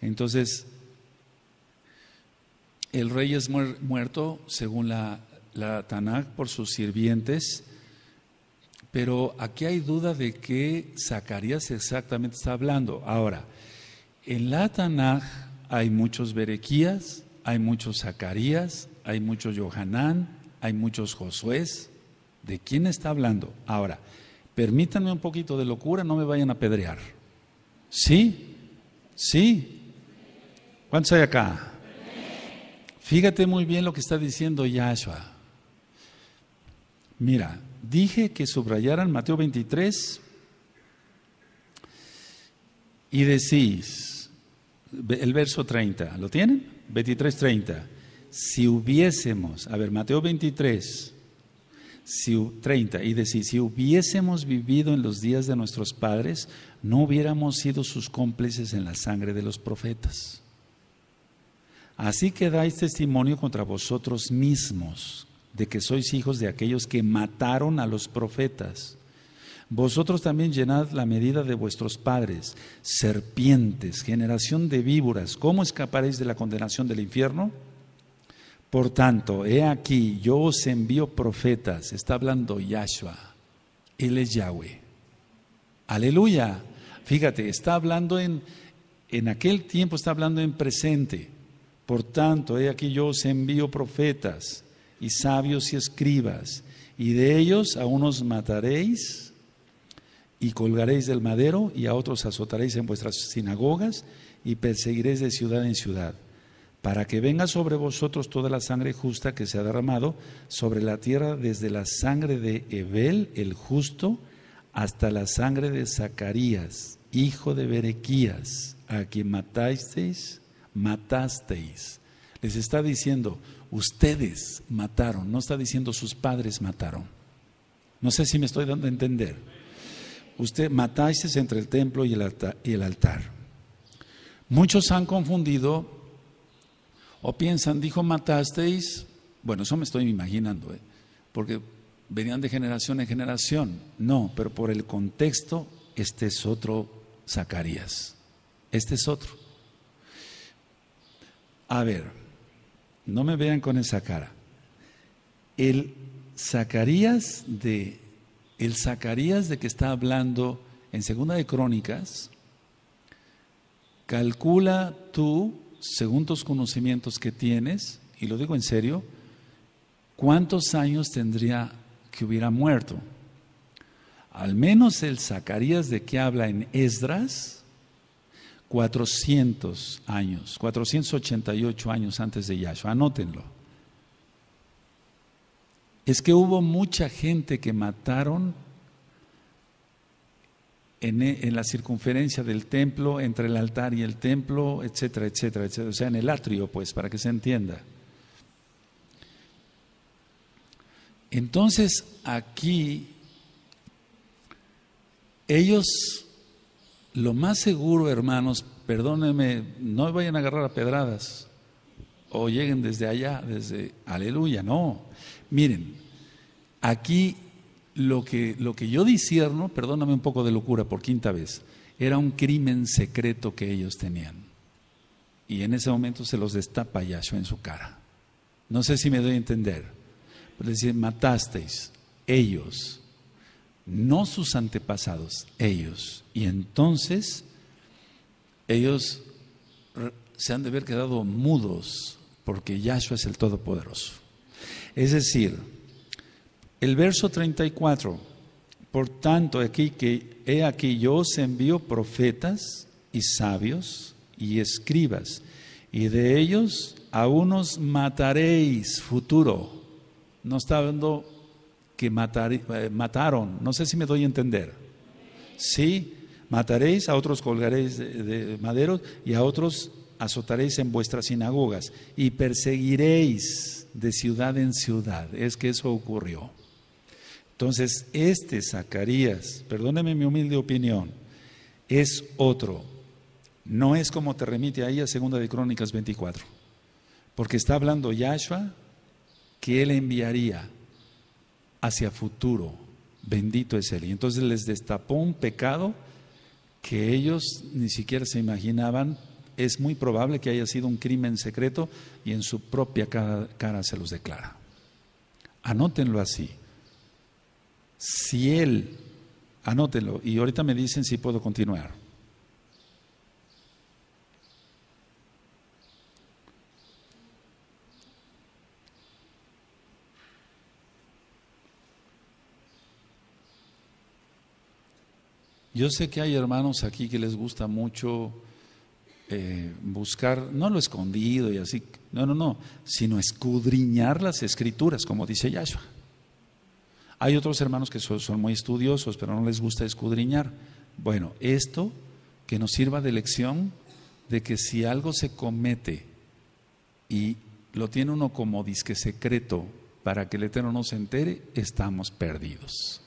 Entonces, el rey es muerto, según la, la Tanakh, por sus sirvientes pero aquí hay duda de qué Zacarías exactamente está hablando. Ahora, en la Tanaj hay muchos Berequías, hay muchos Zacarías, hay muchos Johanán, hay muchos Josués. ¿De quién está hablando? Ahora, permítanme un poquito de locura, no me vayan a pedrear. ¿Sí? ¿Sí? ¿Cuántos hay acá? Fíjate muy bien lo que está diciendo Yahshua. Mira, dije que subrayaran Mateo 23 y decís, el verso 30, ¿lo tienen? 23, 30. Si hubiésemos, a ver, Mateo 23, 30, y decís, si hubiésemos vivido en los días de nuestros padres, no hubiéramos sido sus cómplices en la sangre de los profetas. Así que dais testimonio contra vosotros mismos de que sois hijos de aquellos que mataron a los profetas. Vosotros también llenad la medida de vuestros padres, serpientes, generación de víboras, ¿cómo escaparéis de la condenación del infierno? Por tanto, he aquí, yo os envío profetas, está hablando Yahshua, él es Yahweh. Aleluya. Fíjate, está hablando en, en aquel tiempo, está hablando en presente. Por tanto, he aquí, yo os envío profetas y sabios y escribas, y de ellos a unos mataréis y colgaréis del madero, y a otros azotaréis en vuestras sinagogas, y perseguiréis de ciudad en ciudad, para que venga sobre vosotros toda la sangre justa que se ha derramado sobre la tierra, desde la sangre de Ebel el justo hasta la sangre de Zacarías, hijo de Berequías, a quien matasteis, matasteis. Les está diciendo, ustedes mataron, no está diciendo sus padres mataron. No sé si me estoy dando a entender. Usted matasteis entre el templo y el, y el altar. Muchos han confundido o piensan, dijo matasteis, bueno, eso me estoy imaginando, ¿eh? porque venían de generación en generación. No, pero por el contexto, este es otro Zacarías. Este es otro. A ver, no me vean con esa cara. El Zacarías de el Zacarías de que está hablando en Segunda de Crónicas, calcula tú, según tus conocimientos que tienes, y lo digo en serio, cuántos años tendría que hubiera muerto. Al menos el Zacarías de que habla en Esdras, 400 años, 488 años antes de Yahshua, anótenlo. Es que hubo mucha gente que mataron e, en, la circunferencia del templo, entre el altar y el templo, etcétera, etcétera, etcétera. O sea, en el atrio, pues, para que se entienda. Entonces, aquí, ellos lo más seguro, hermanos, perdónenme, no vayan a agarrar a pedradas o lleguen desde allá, desde aleluya, no. Miren, aquí lo que, lo que yo disierno, perdóname un poco de locura por quinta vez, era un crimen secreto que ellos tenían. Y en ese momento se los destapa Yahshua en su cara. No sé si me doy a entender. Pero pues decir, matasteis ellos no sus antepasados, ellos. Y entonces ellos se han de haber quedado mudos porque Yahshua es el Todopoderoso. Es decir, el verso 34, por tanto, aquí que he aquí yo os envío profetas y sabios y escribas, y de ellos a unos mataréis futuro. No está hablando que eh, mataron. No sé si me doy a entender. Sí, mataréis, a otros colgaréis de, maderos y a otros azotaréis en vuestras sinagogas y perseguiréis de ciudad en ciudad. Es que eso ocurrió. Entonces, este Zacarías, perdóneme mi humilde opinión, es otro. No es como te remite ahí a Segunda de Crónicas 24, porque está hablando Yahshua que él enviaría hacia futuro. Bendito es Él. Y entonces les destapó un pecado que ellos ni siquiera se imaginaban. Es muy probable que haya sido un crimen secreto y en su propia cara, se los declara. Anótenlo así. Si Él, anótenlo, y ahorita me dicen si puedo continuar. Yo sé que hay hermanos aquí que les gusta mucho eh, buscar, no lo escondido y así, no, no, no, sino escudriñar las escrituras, como dice Yahshua. Hay otros hermanos que son muy estudiosos, pero no les gusta escudriñar. Bueno, esto que nos sirva de lección de que si algo se comete y lo tiene uno como disque secreto para que el Eterno no se entere, estamos perdidos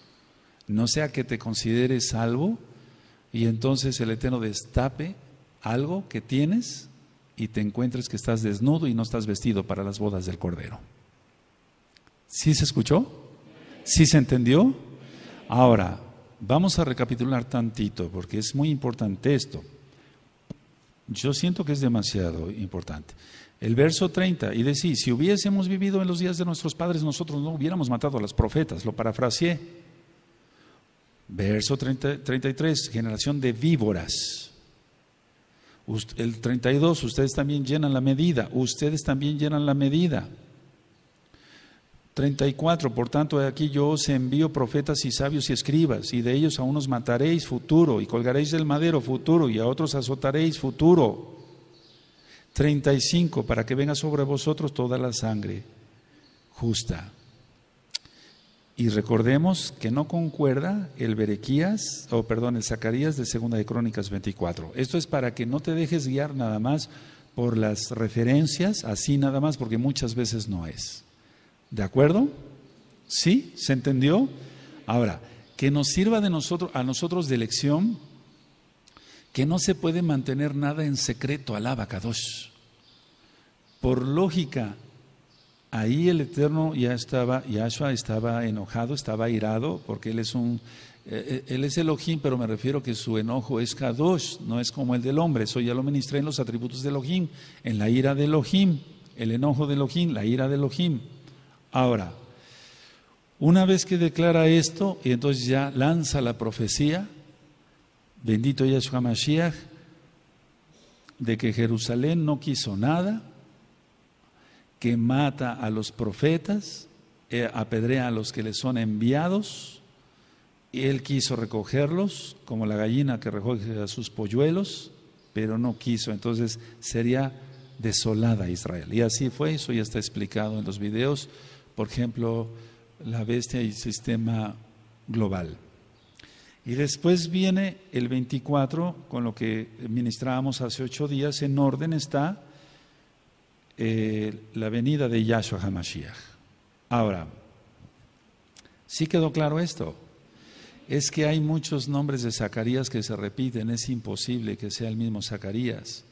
no sea que te consideres salvo y entonces el Eterno destape algo que tienes y te encuentres que estás desnudo y no estás vestido para las bodas del Cordero. ¿Sí se escuchó? ¿Sí se entendió? Ahora, vamos a recapitular tantito porque es muy importante esto. Yo siento que es demasiado importante. El verso 30, y decís, si hubiésemos vivido en los días de nuestros padres, nosotros no hubiéramos matado a los profetas, lo parafraseé. Verso 33, generación de víboras. El 32, ustedes también llenan la medida, ustedes también llenan la medida. 34, por tanto, aquí yo os envío profetas y sabios y escribas, y de ellos a unos mataréis futuro, y colgaréis del madero futuro, y a otros azotaréis futuro. 35, para que venga sobre vosotros toda la sangre justa. Y recordemos que no concuerda el Berequías, o perdón, el Zacarías de Segunda de Crónicas 24. Esto es para que no te dejes guiar nada más por las referencias, así nada más, porque muchas veces no es. ¿De acuerdo? ¿Sí? ¿Se entendió? Ahora, que nos sirva de nosotros, a nosotros de lección, que no se puede mantener nada en secreto, al abacados. Por lógica, Ahí el Eterno ya estaba, Yahshua estaba enojado, estaba irado, porque él es un, eh, eh, él es Elohim, pero me refiero que su enojo es Kadosh, no es como el del hombre. Eso ya lo ministré en los atributos de Elohim, en la ira de Elohim, el enojo de Elohim, la ira de Elohim. Ahora, una vez que declara esto, y entonces ya lanza la profecía, bendito Yahshua Mashiach, de que Jerusalén no quiso nada, que mata a los profetas, eh, apedrea a los que le son enviados, y él quiso recogerlos, como la gallina que recoge a sus polluelos, pero no quiso, entonces sería desolada Israel. Y así fue, eso ya está explicado en los videos, por ejemplo, la bestia y el sistema global. Y después viene el 24, con lo que ministrábamos hace ocho días, en orden está eh, la venida de Yahshua HaMashiach. Ahora, ¿sí quedó claro esto? Es que hay muchos nombres de Zacarías que se repiten, es imposible que sea el mismo Zacarías.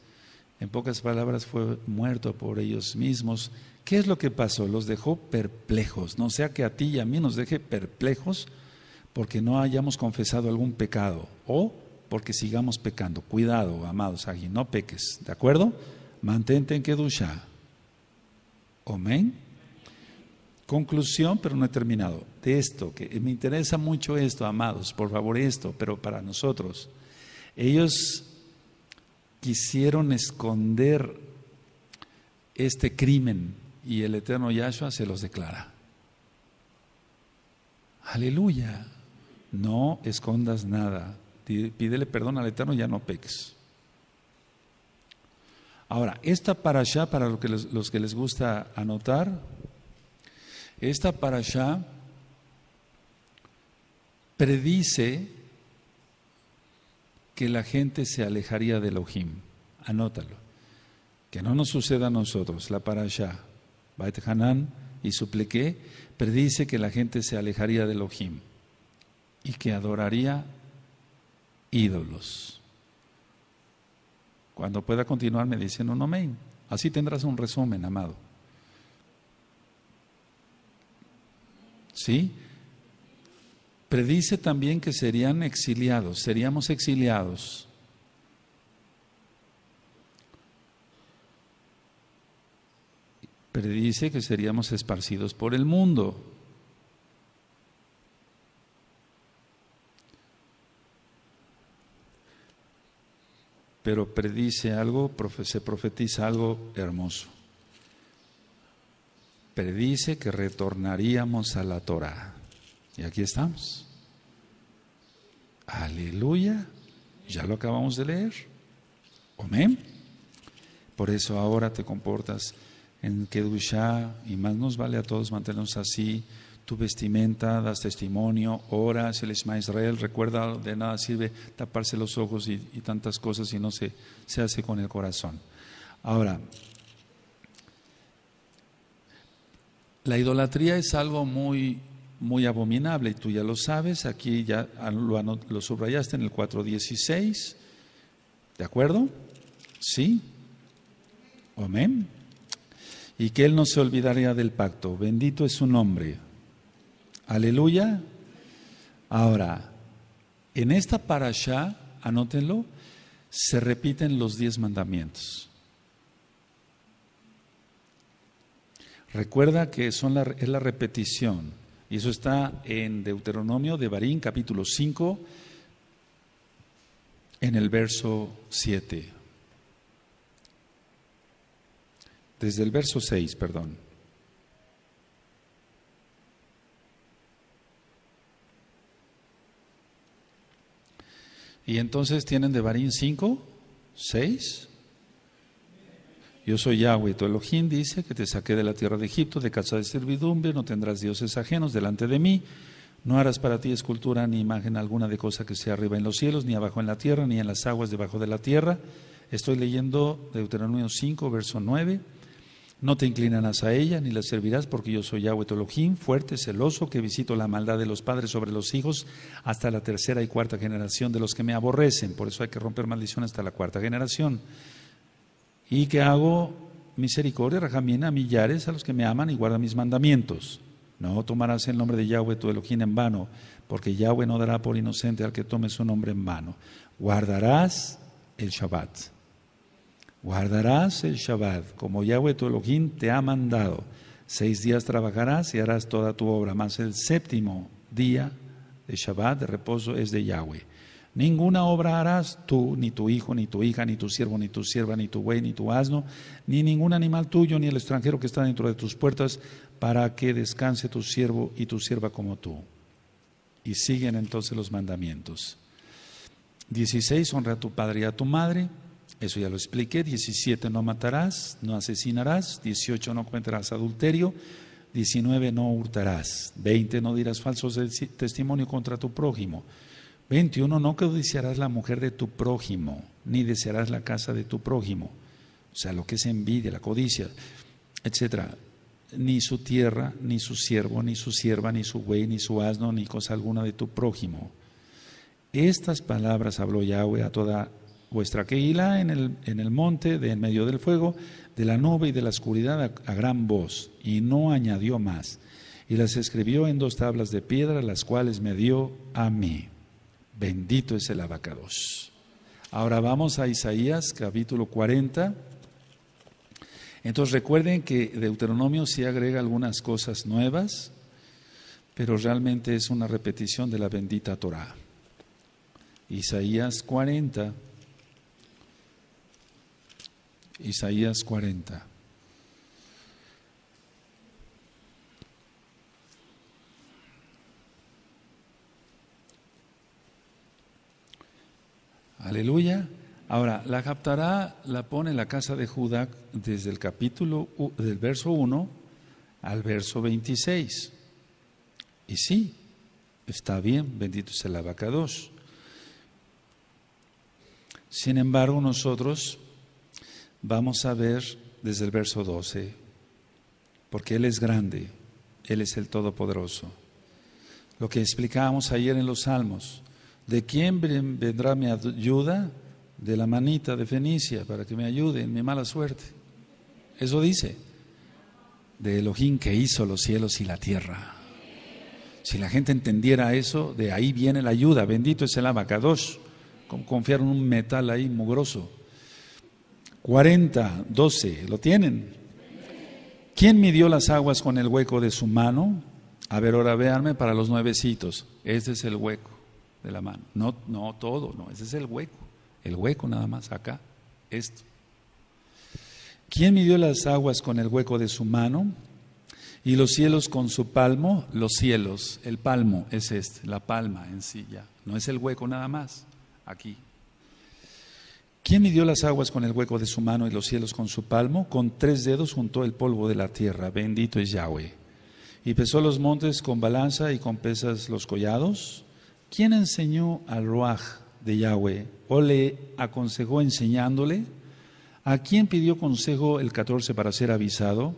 En pocas palabras, fue muerto por ellos mismos. ¿Qué es lo que pasó? Los dejó perplejos. No sea que a ti y a mí nos deje perplejos porque no hayamos confesado algún pecado o porque sigamos pecando. Cuidado, amados, aquí no peques, ¿de acuerdo? Mantente en Kedusha. Amén. Conclusión, pero no he terminado. De esto, que me interesa mucho esto, amados, por favor esto, pero para nosotros. Ellos quisieron esconder este crimen y el eterno Yahshua se los declara. Aleluya. No escondas nada. Pídele perdón al eterno, ya no peques. Ahora, esta parasha, para los que les, los que les gusta anotar, esta parasha predice que la gente se alejaría del Ojim. Anótalo. Que no nos suceda a nosotros, la parasha. Bait Hanan y supliqué, predice que la gente se alejaría del Ojim y que adoraría ídolos. Cuando pueda continuar me dicen un amén. Así tendrás un resumen, amado. ¿Sí? Predice también que serían exiliados, seríamos exiliados. Predice que seríamos esparcidos por el mundo. pero predice algo, se profetiza algo hermoso. Predice que retornaríamos a la Torá. Y aquí estamos. Aleluya. Ya lo acabamos de leer. Amén. Por eso ahora te comportas en Kedushá y más nos vale a todos mantenernos así tu vestimenta, das testimonio, oras, el más Israel, recuerda, de nada sirve taparse los ojos y, tantas cosas si no se, se hace con el corazón. Ahora, la idolatría es algo muy, muy abominable y tú ya lo sabes, aquí ya lo, lo subrayaste en el 4.16, ¿de acuerdo? Sí. Amén. Y que Él no se olvidaría del pacto. Bendito es su nombre. Aleluya. Ahora, en esta parasha, anótenlo, se repiten los diez mandamientos. Recuerda que son la, es la repetición. Y eso está en Deuteronomio de Barín, capítulo 5, en el verso 7. Desde el verso 6, perdón. Y entonces tienen de Barín cinco, seis. Yo soy Yahweh, tu Elohim, dice que te saqué de la tierra de Egipto, de casa de servidumbre, no tendrás dioses ajenos delante de mí. No harás para ti escultura ni imagen alguna de cosa que sea arriba en los cielos, ni abajo en la tierra, ni en las aguas debajo de la tierra. Estoy leyendo Deuteronomio 5, verso 9. No te inclinarás a ella ni la servirás, porque yo soy Yahweh Elohim, fuerte, celoso, que visito la maldad de los padres sobre los hijos hasta la tercera y cuarta generación de los que me aborrecen. Por eso hay que romper maldición hasta la cuarta generación. Y que hago misericordia, rajamina, a millares a los que me aman y guardan mis mandamientos. No tomarás el nombre de Yahweh tu Elohim en vano, porque Yahweh no dará por inocente al que tome su nombre en vano. Guardarás el Shabbat. Guardarás el Shabbat, como Yahweh tu Elohim te ha mandado. Seis días trabajarás y harás toda tu obra, mas el séptimo día de Shabbat, de reposo, es de Yahweh. Ninguna obra harás tú, ni tu hijo, ni tu hija, ni tu siervo, ni tu sierva, ni tu buey, ni tu asno, ni ningún animal tuyo, ni el extranjero que está dentro de tus puertas, para que descanse tu siervo y tu sierva como tú. Y siguen entonces los mandamientos. 16. Honra a tu padre y a tu madre. Eso ya lo expliqué. 17, no matarás, no asesinarás. 18, no cometerás adulterio. 19, no hurtarás. 20, no dirás falso testimonio contra tu prójimo. 21, no codiciarás la mujer de tu prójimo, ni desearás la casa de tu prójimo. O sea, lo que es envidia, la codicia, etcétera. Ni su tierra, ni su siervo, ni su sierva, ni su buey, ni su asno, ni cosa alguna de tu prójimo. Estas palabras habló Yahweh a toda vuestra Keilah en el, en el monte, de en medio del fuego, de la nube y de la oscuridad a, gran voz, y no añadió más. Y las escribió en dos tablas de piedra, las cuales me dio a mí. Bendito es el abacados. Ahora vamos a Isaías capítulo 40. Entonces recuerden que Deuteronomio sí agrega algunas cosas nuevas, pero realmente es una repetición de la bendita Torá. Isaías 40. Isaías 40. Aleluya. Ahora, la captará, la pone en la casa de Judá desde el capítulo, del verso 1 al verso 26. Y sí, está bien, bendito sea la vaca 2. Sin embargo, nosotros Vamos a ver desde el verso 12, porque Él es grande, Él es el Todopoderoso. Lo que explicábamos ayer en los Salmos, ¿de quién vendrá mi ayuda? De la manita de Fenicia, para que me ayude en mi mala suerte. Eso dice, de Elohim que hizo los cielos y la tierra. Si la gente entendiera eso, de ahí viene la ayuda. Bendito es el confiar Confiaron un metal ahí mugroso. 40, 12, ¿lo tienen? ¿Quién midió las aguas con el hueco de su mano? A ver, ahora véanme para los nuevecitos. Este es el hueco de la mano. No, no todo, no, ese es el hueco. El hueco nada más, acá, esto. ¿Quién midió las aguas con el hueco de su mano? Y los cielos con su palmo, los cielos, el palmo es este, la palma en sí ya, no es el hueco nada más, aquí, ¿Quién midió las aguas con el hueco de su mano y los cielos con su palmo? Con tres dedos juntó el polvo de la tierra. Bendito es Yahweh. Y pesó los montes con balanza y con pesas los collados. ¿Quién enseñó al Ruaj de Yahweh o le aconsejó enseñándole? ¿A quién pidió consejo el 14 para ser avisado?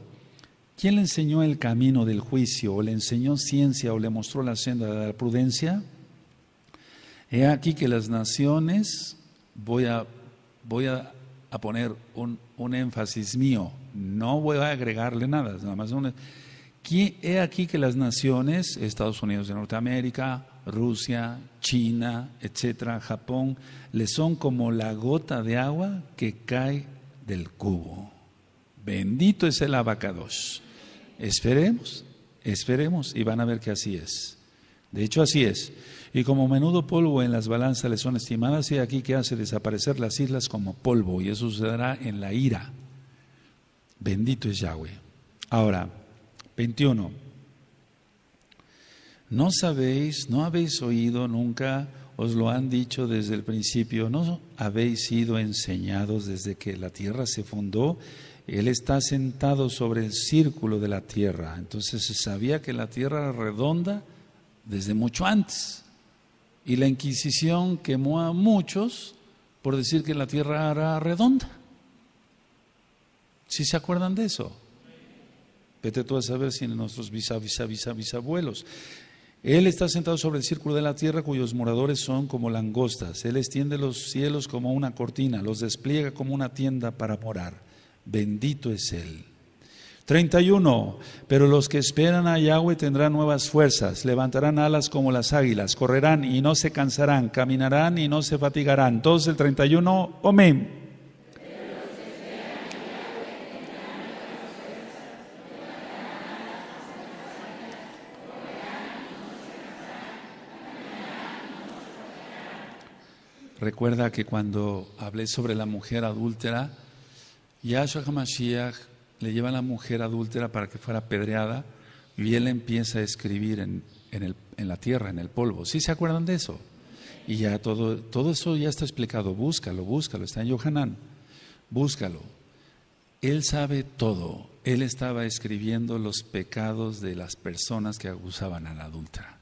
¿Quién le enseñó el camino del juicio o le enseñó ciencia o le mostró la senda de la prudencia? He aquí que las naciones, voy a voy a, a poner un, un, énfasis mío, no voy a agregarle nada, nada más he aquí que las naciones, Estados Unidos de Norteamérica, Rusia, China, etcétera, Japón, le son como la gota de agua que cae del cubo. Bendito es el abacados. Esperemos, esperemos y van a ver que así es. De hecho, así es y como menudo polvo en las balanzas le son estimadas, y aquí que hace desaparecer las islas como polvo, y eso sucederá en la ira. Bendito es Yahweh. Ahora, 21. No sabéis, no habéis oído nunca, os lo han dicho desde el principio, no habéis sido enseñados desde que la tierra se fundó. Él está sentado sobre el círculo de la tierra. Entonces se sabía que la tierra era redonda desde mucho antes. Y la Inquisición quemó a muchos por decir que la tierra era redonda. ¿Sí se acuerdan de eso? Vete tú a saber si en nuestros bisabuelos. Él está sentado sobre el círculo de la tierra cuyos moradores son como langostas. Él extiende los cielos como una cortina, los despliega como una tienda para morar. Bendito es Él. 31. Pero los que esperan a Yahweh tendrán nuevas fuerzas, levantarán alas como las águilas, correrán y no se cansarán, caminarán y no se fatigarán. Todos el 31, amén. Recuerda que cuando hablé sobre la mujer adúltera, Yahshua HaMashiach le lleva a la mujer adúltera para que fuera apedreada y él empieza a escribir en, la tierra, en el polvo. ¿Sí se acuerdan de eso? Y ya todo, todo eso ya está explicado. Búscalo, búscalo. Está en Yohanan. Búscalo. Él sabe todo. Él estaba escribiendo los pecados de las personas que abusaban a la adúltera.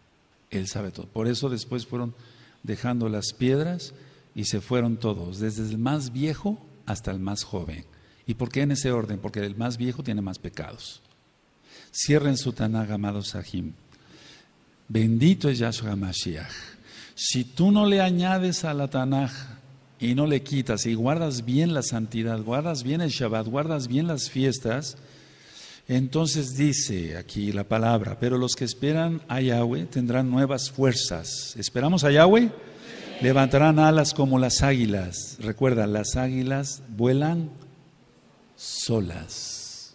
Él sabe todo. Por eso después fueron dejando las piedras y se fueron todos, desde el más viejo hasta el más joven. ¿Y por qué en ese orden? Porque el más viejo tiene más pecados. Cierren su Tanaj, amado Sahim. Bendito es Yahshua Mashiach. Si tú no le añades a la Tanaj y no le quitas y guardas bien la santidad, guardas bien el Shabbat, guardas bien las fiestas, entonces dice aquí la palabra, pero los que esperan a Yahweh tendrán nuevas fuerzas. ¿Esperamos a Yahweh? Levantarán alas como las águilas. Recuerda, las águilas vuelan solas.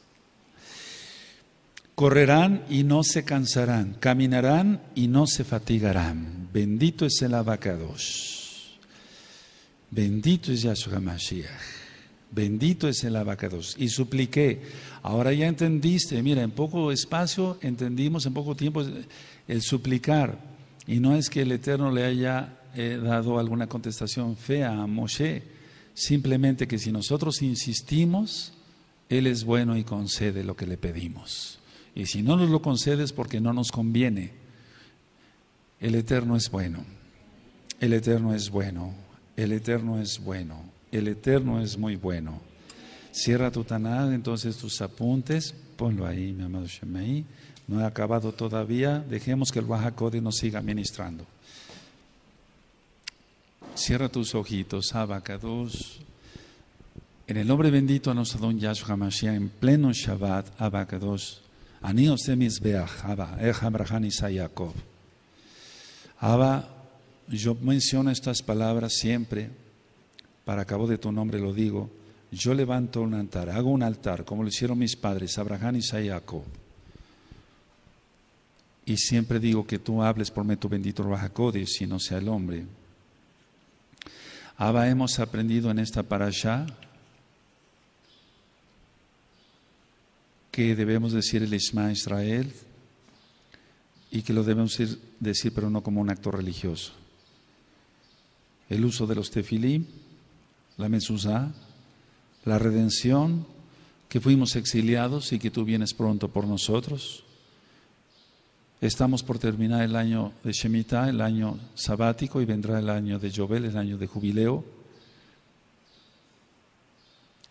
Correrán y no se cansarán, caminarán y no se fatigarán. Bendito es el abacados. Bendito es Yahshua Mashiach. Bendito es el abacados. Y supliqué, ahora ya entendiste, mira, en poco espacio entendimos, en poco tiempo, el suplicar. Y no es que el Eterno le haya eh, dado alguna contestación fea a Moshe, Simplemente que si nosotros insistimos, Él es bueno y concede lo que le pedimos. Y si no nos lo concedes porque no nos conviene, el Eterno es bueno. El Eterno es bueno. El Eterno es bueno. El Eterno es muy bueno. Cierra tu tanad, entonces tus apuntes. Ponlo ahí, mi amado No he acabado todavía. Dejemos que el Baja nos siga ministrando. Cierra tus ojitos, Abacados. En el nombre bendito a nuestro don Yahshua en pleno Shabbat, Abacados. Ani Abba, y Abba, yo menciono estas palabras siempre, para cabo de tu nombre lo digo. Yo levanto un altar, hago un altar, como lo hicieron mis padres, Abraham y Jacob. Y siempre digo que tú hables por mí tu bendito Rahakodis, si no sea el hombre. Abba, hemos aprendido en esta parasha que debemos decir el Isma Israel y que lo debemos decir, pero no como un acto religioso. El uso de los tefilim, la mesuzá, la redención, que fuimos exiliados y que tú vienes pronto por nosotros Estamos por terminar el año de Shemitah, el año sabático, y vendrá el año de Yobel, el año de jubileo.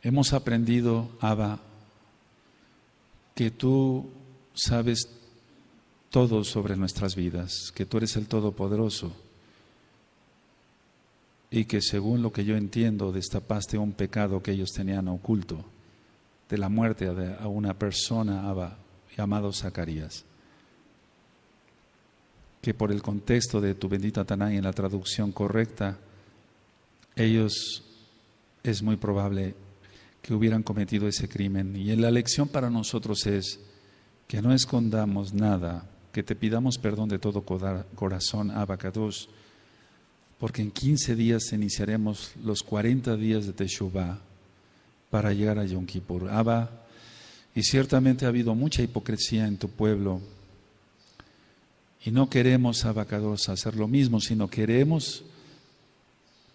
Hemos aprendido, Abba, que tú sabes todo sobre nuestras vidas, que tú eres el Todopoderoso y que según lo que yo entiendo destapaste un pecado que ellos tenían oculto, de la muerte a una persona, Abba, llamado Zacarías que por el contexto de tu bendita Tanán en la traducción correcta, ellos es muy probable que hubieran cometido ese crimen. Y la lección para nosotros es que no escondamos nada, que te pidamos perdón de todo corazón, Abacados, porque en 15 días iniciaremos los 40 días de Teshuvah para llegar a Yom Kippur. Abba, y ciertamente ha habido mucha hipocresía en tu pueblo, y no queremos, abacados, hacer lo mismo, sino queremos,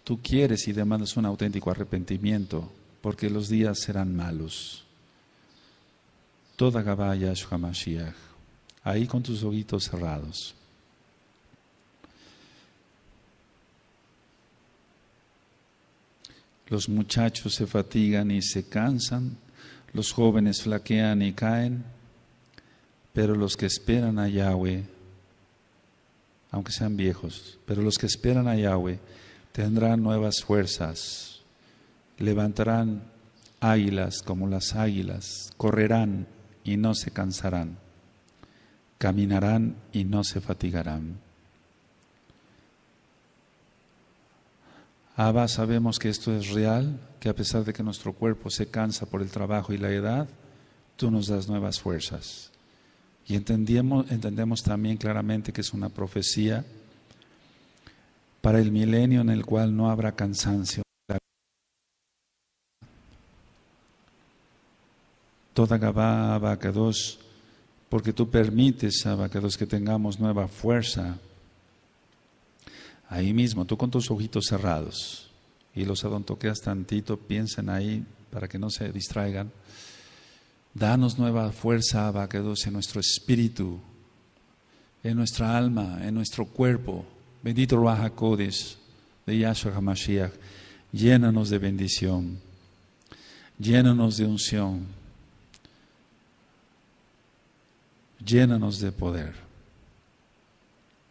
tú quieres y demandas un auténtico arrepentimiento, porque los días serán malos. Toda Gabaya Hamashiach, ahí con tus ojitos cerrados. Los muchachos se fatigan y se cansan, los jóvenes flaquean y caen, pero los que esperan a Yahweh, aunque sean viejos, pero los que esperan a Yahweh tendrán nuevas fuerzas, levantarán águilas como las águilas, correrán y no se cansarán, caminarán y no se fatigarán. Abba, sabemos que esto es real, que a pesar de que nuestro cuerpo se cansa por el trabajo y la edad, tú nos das nuevas fuerzas. Y entendemos, entendemos también claramente que es una profecía para el milenio en el cual no habrá cansancio. Toda Gabá, Abacados, porque tú permites, Abacados, que tengamos nueva fuerza. Ahí mismo, tú con tus ojitos cerrados y los adontoqueas tantito, piensen ahí para que no se distraigan. Danos nueva fuerza Abba que Dios, en nuestro espíritu, en nuestra alma, en nuestro cuerpo. Bendito Ruach de Yahshua HaMashiach. Llénanos de bendición. Llénanos de unción. Llénanos de poder.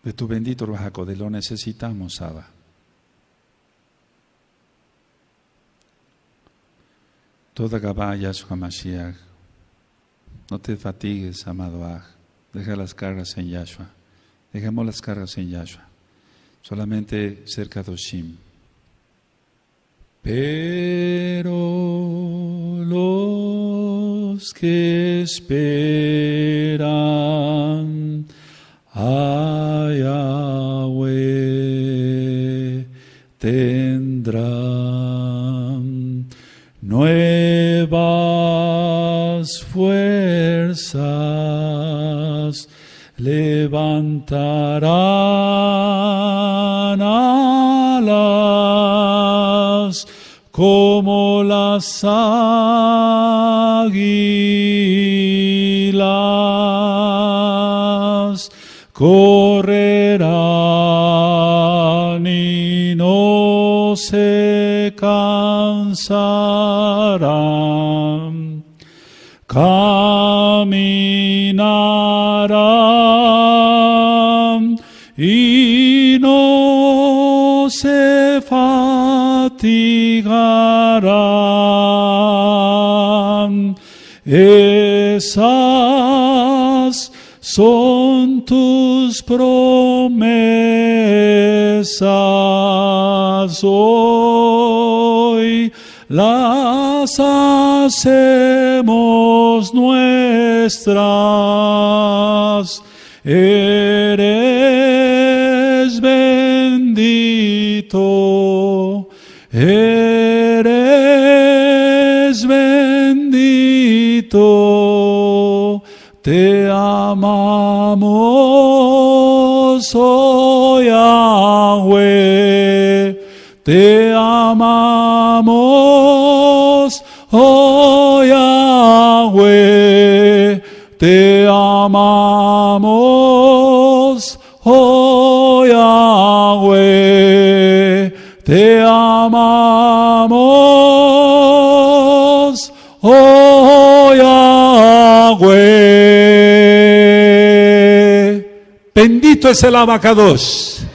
De tu bendito Ruach Lo necesitamos, Abba. Toda Gabá Yahshua HaMashiach. No te fatigues, amado Ah. Deja las cargas en Yahshua. Dejemos las cargas en Yahshua. Solamente cerca de Oshim. Pero los que esperan a fuerzas levantarán alas como las águilas, correrán y no se cansarán naram y no se fatigarán. Esas son tus promesas hoy las hacemos nuestras. Eres bendito, eres bendito, te amamos, oh Yahweh, te amamos. Oh Yahweh, te amamos. Oh Yahweh, te amamos. Oh Yahweh. Bendito es el abacados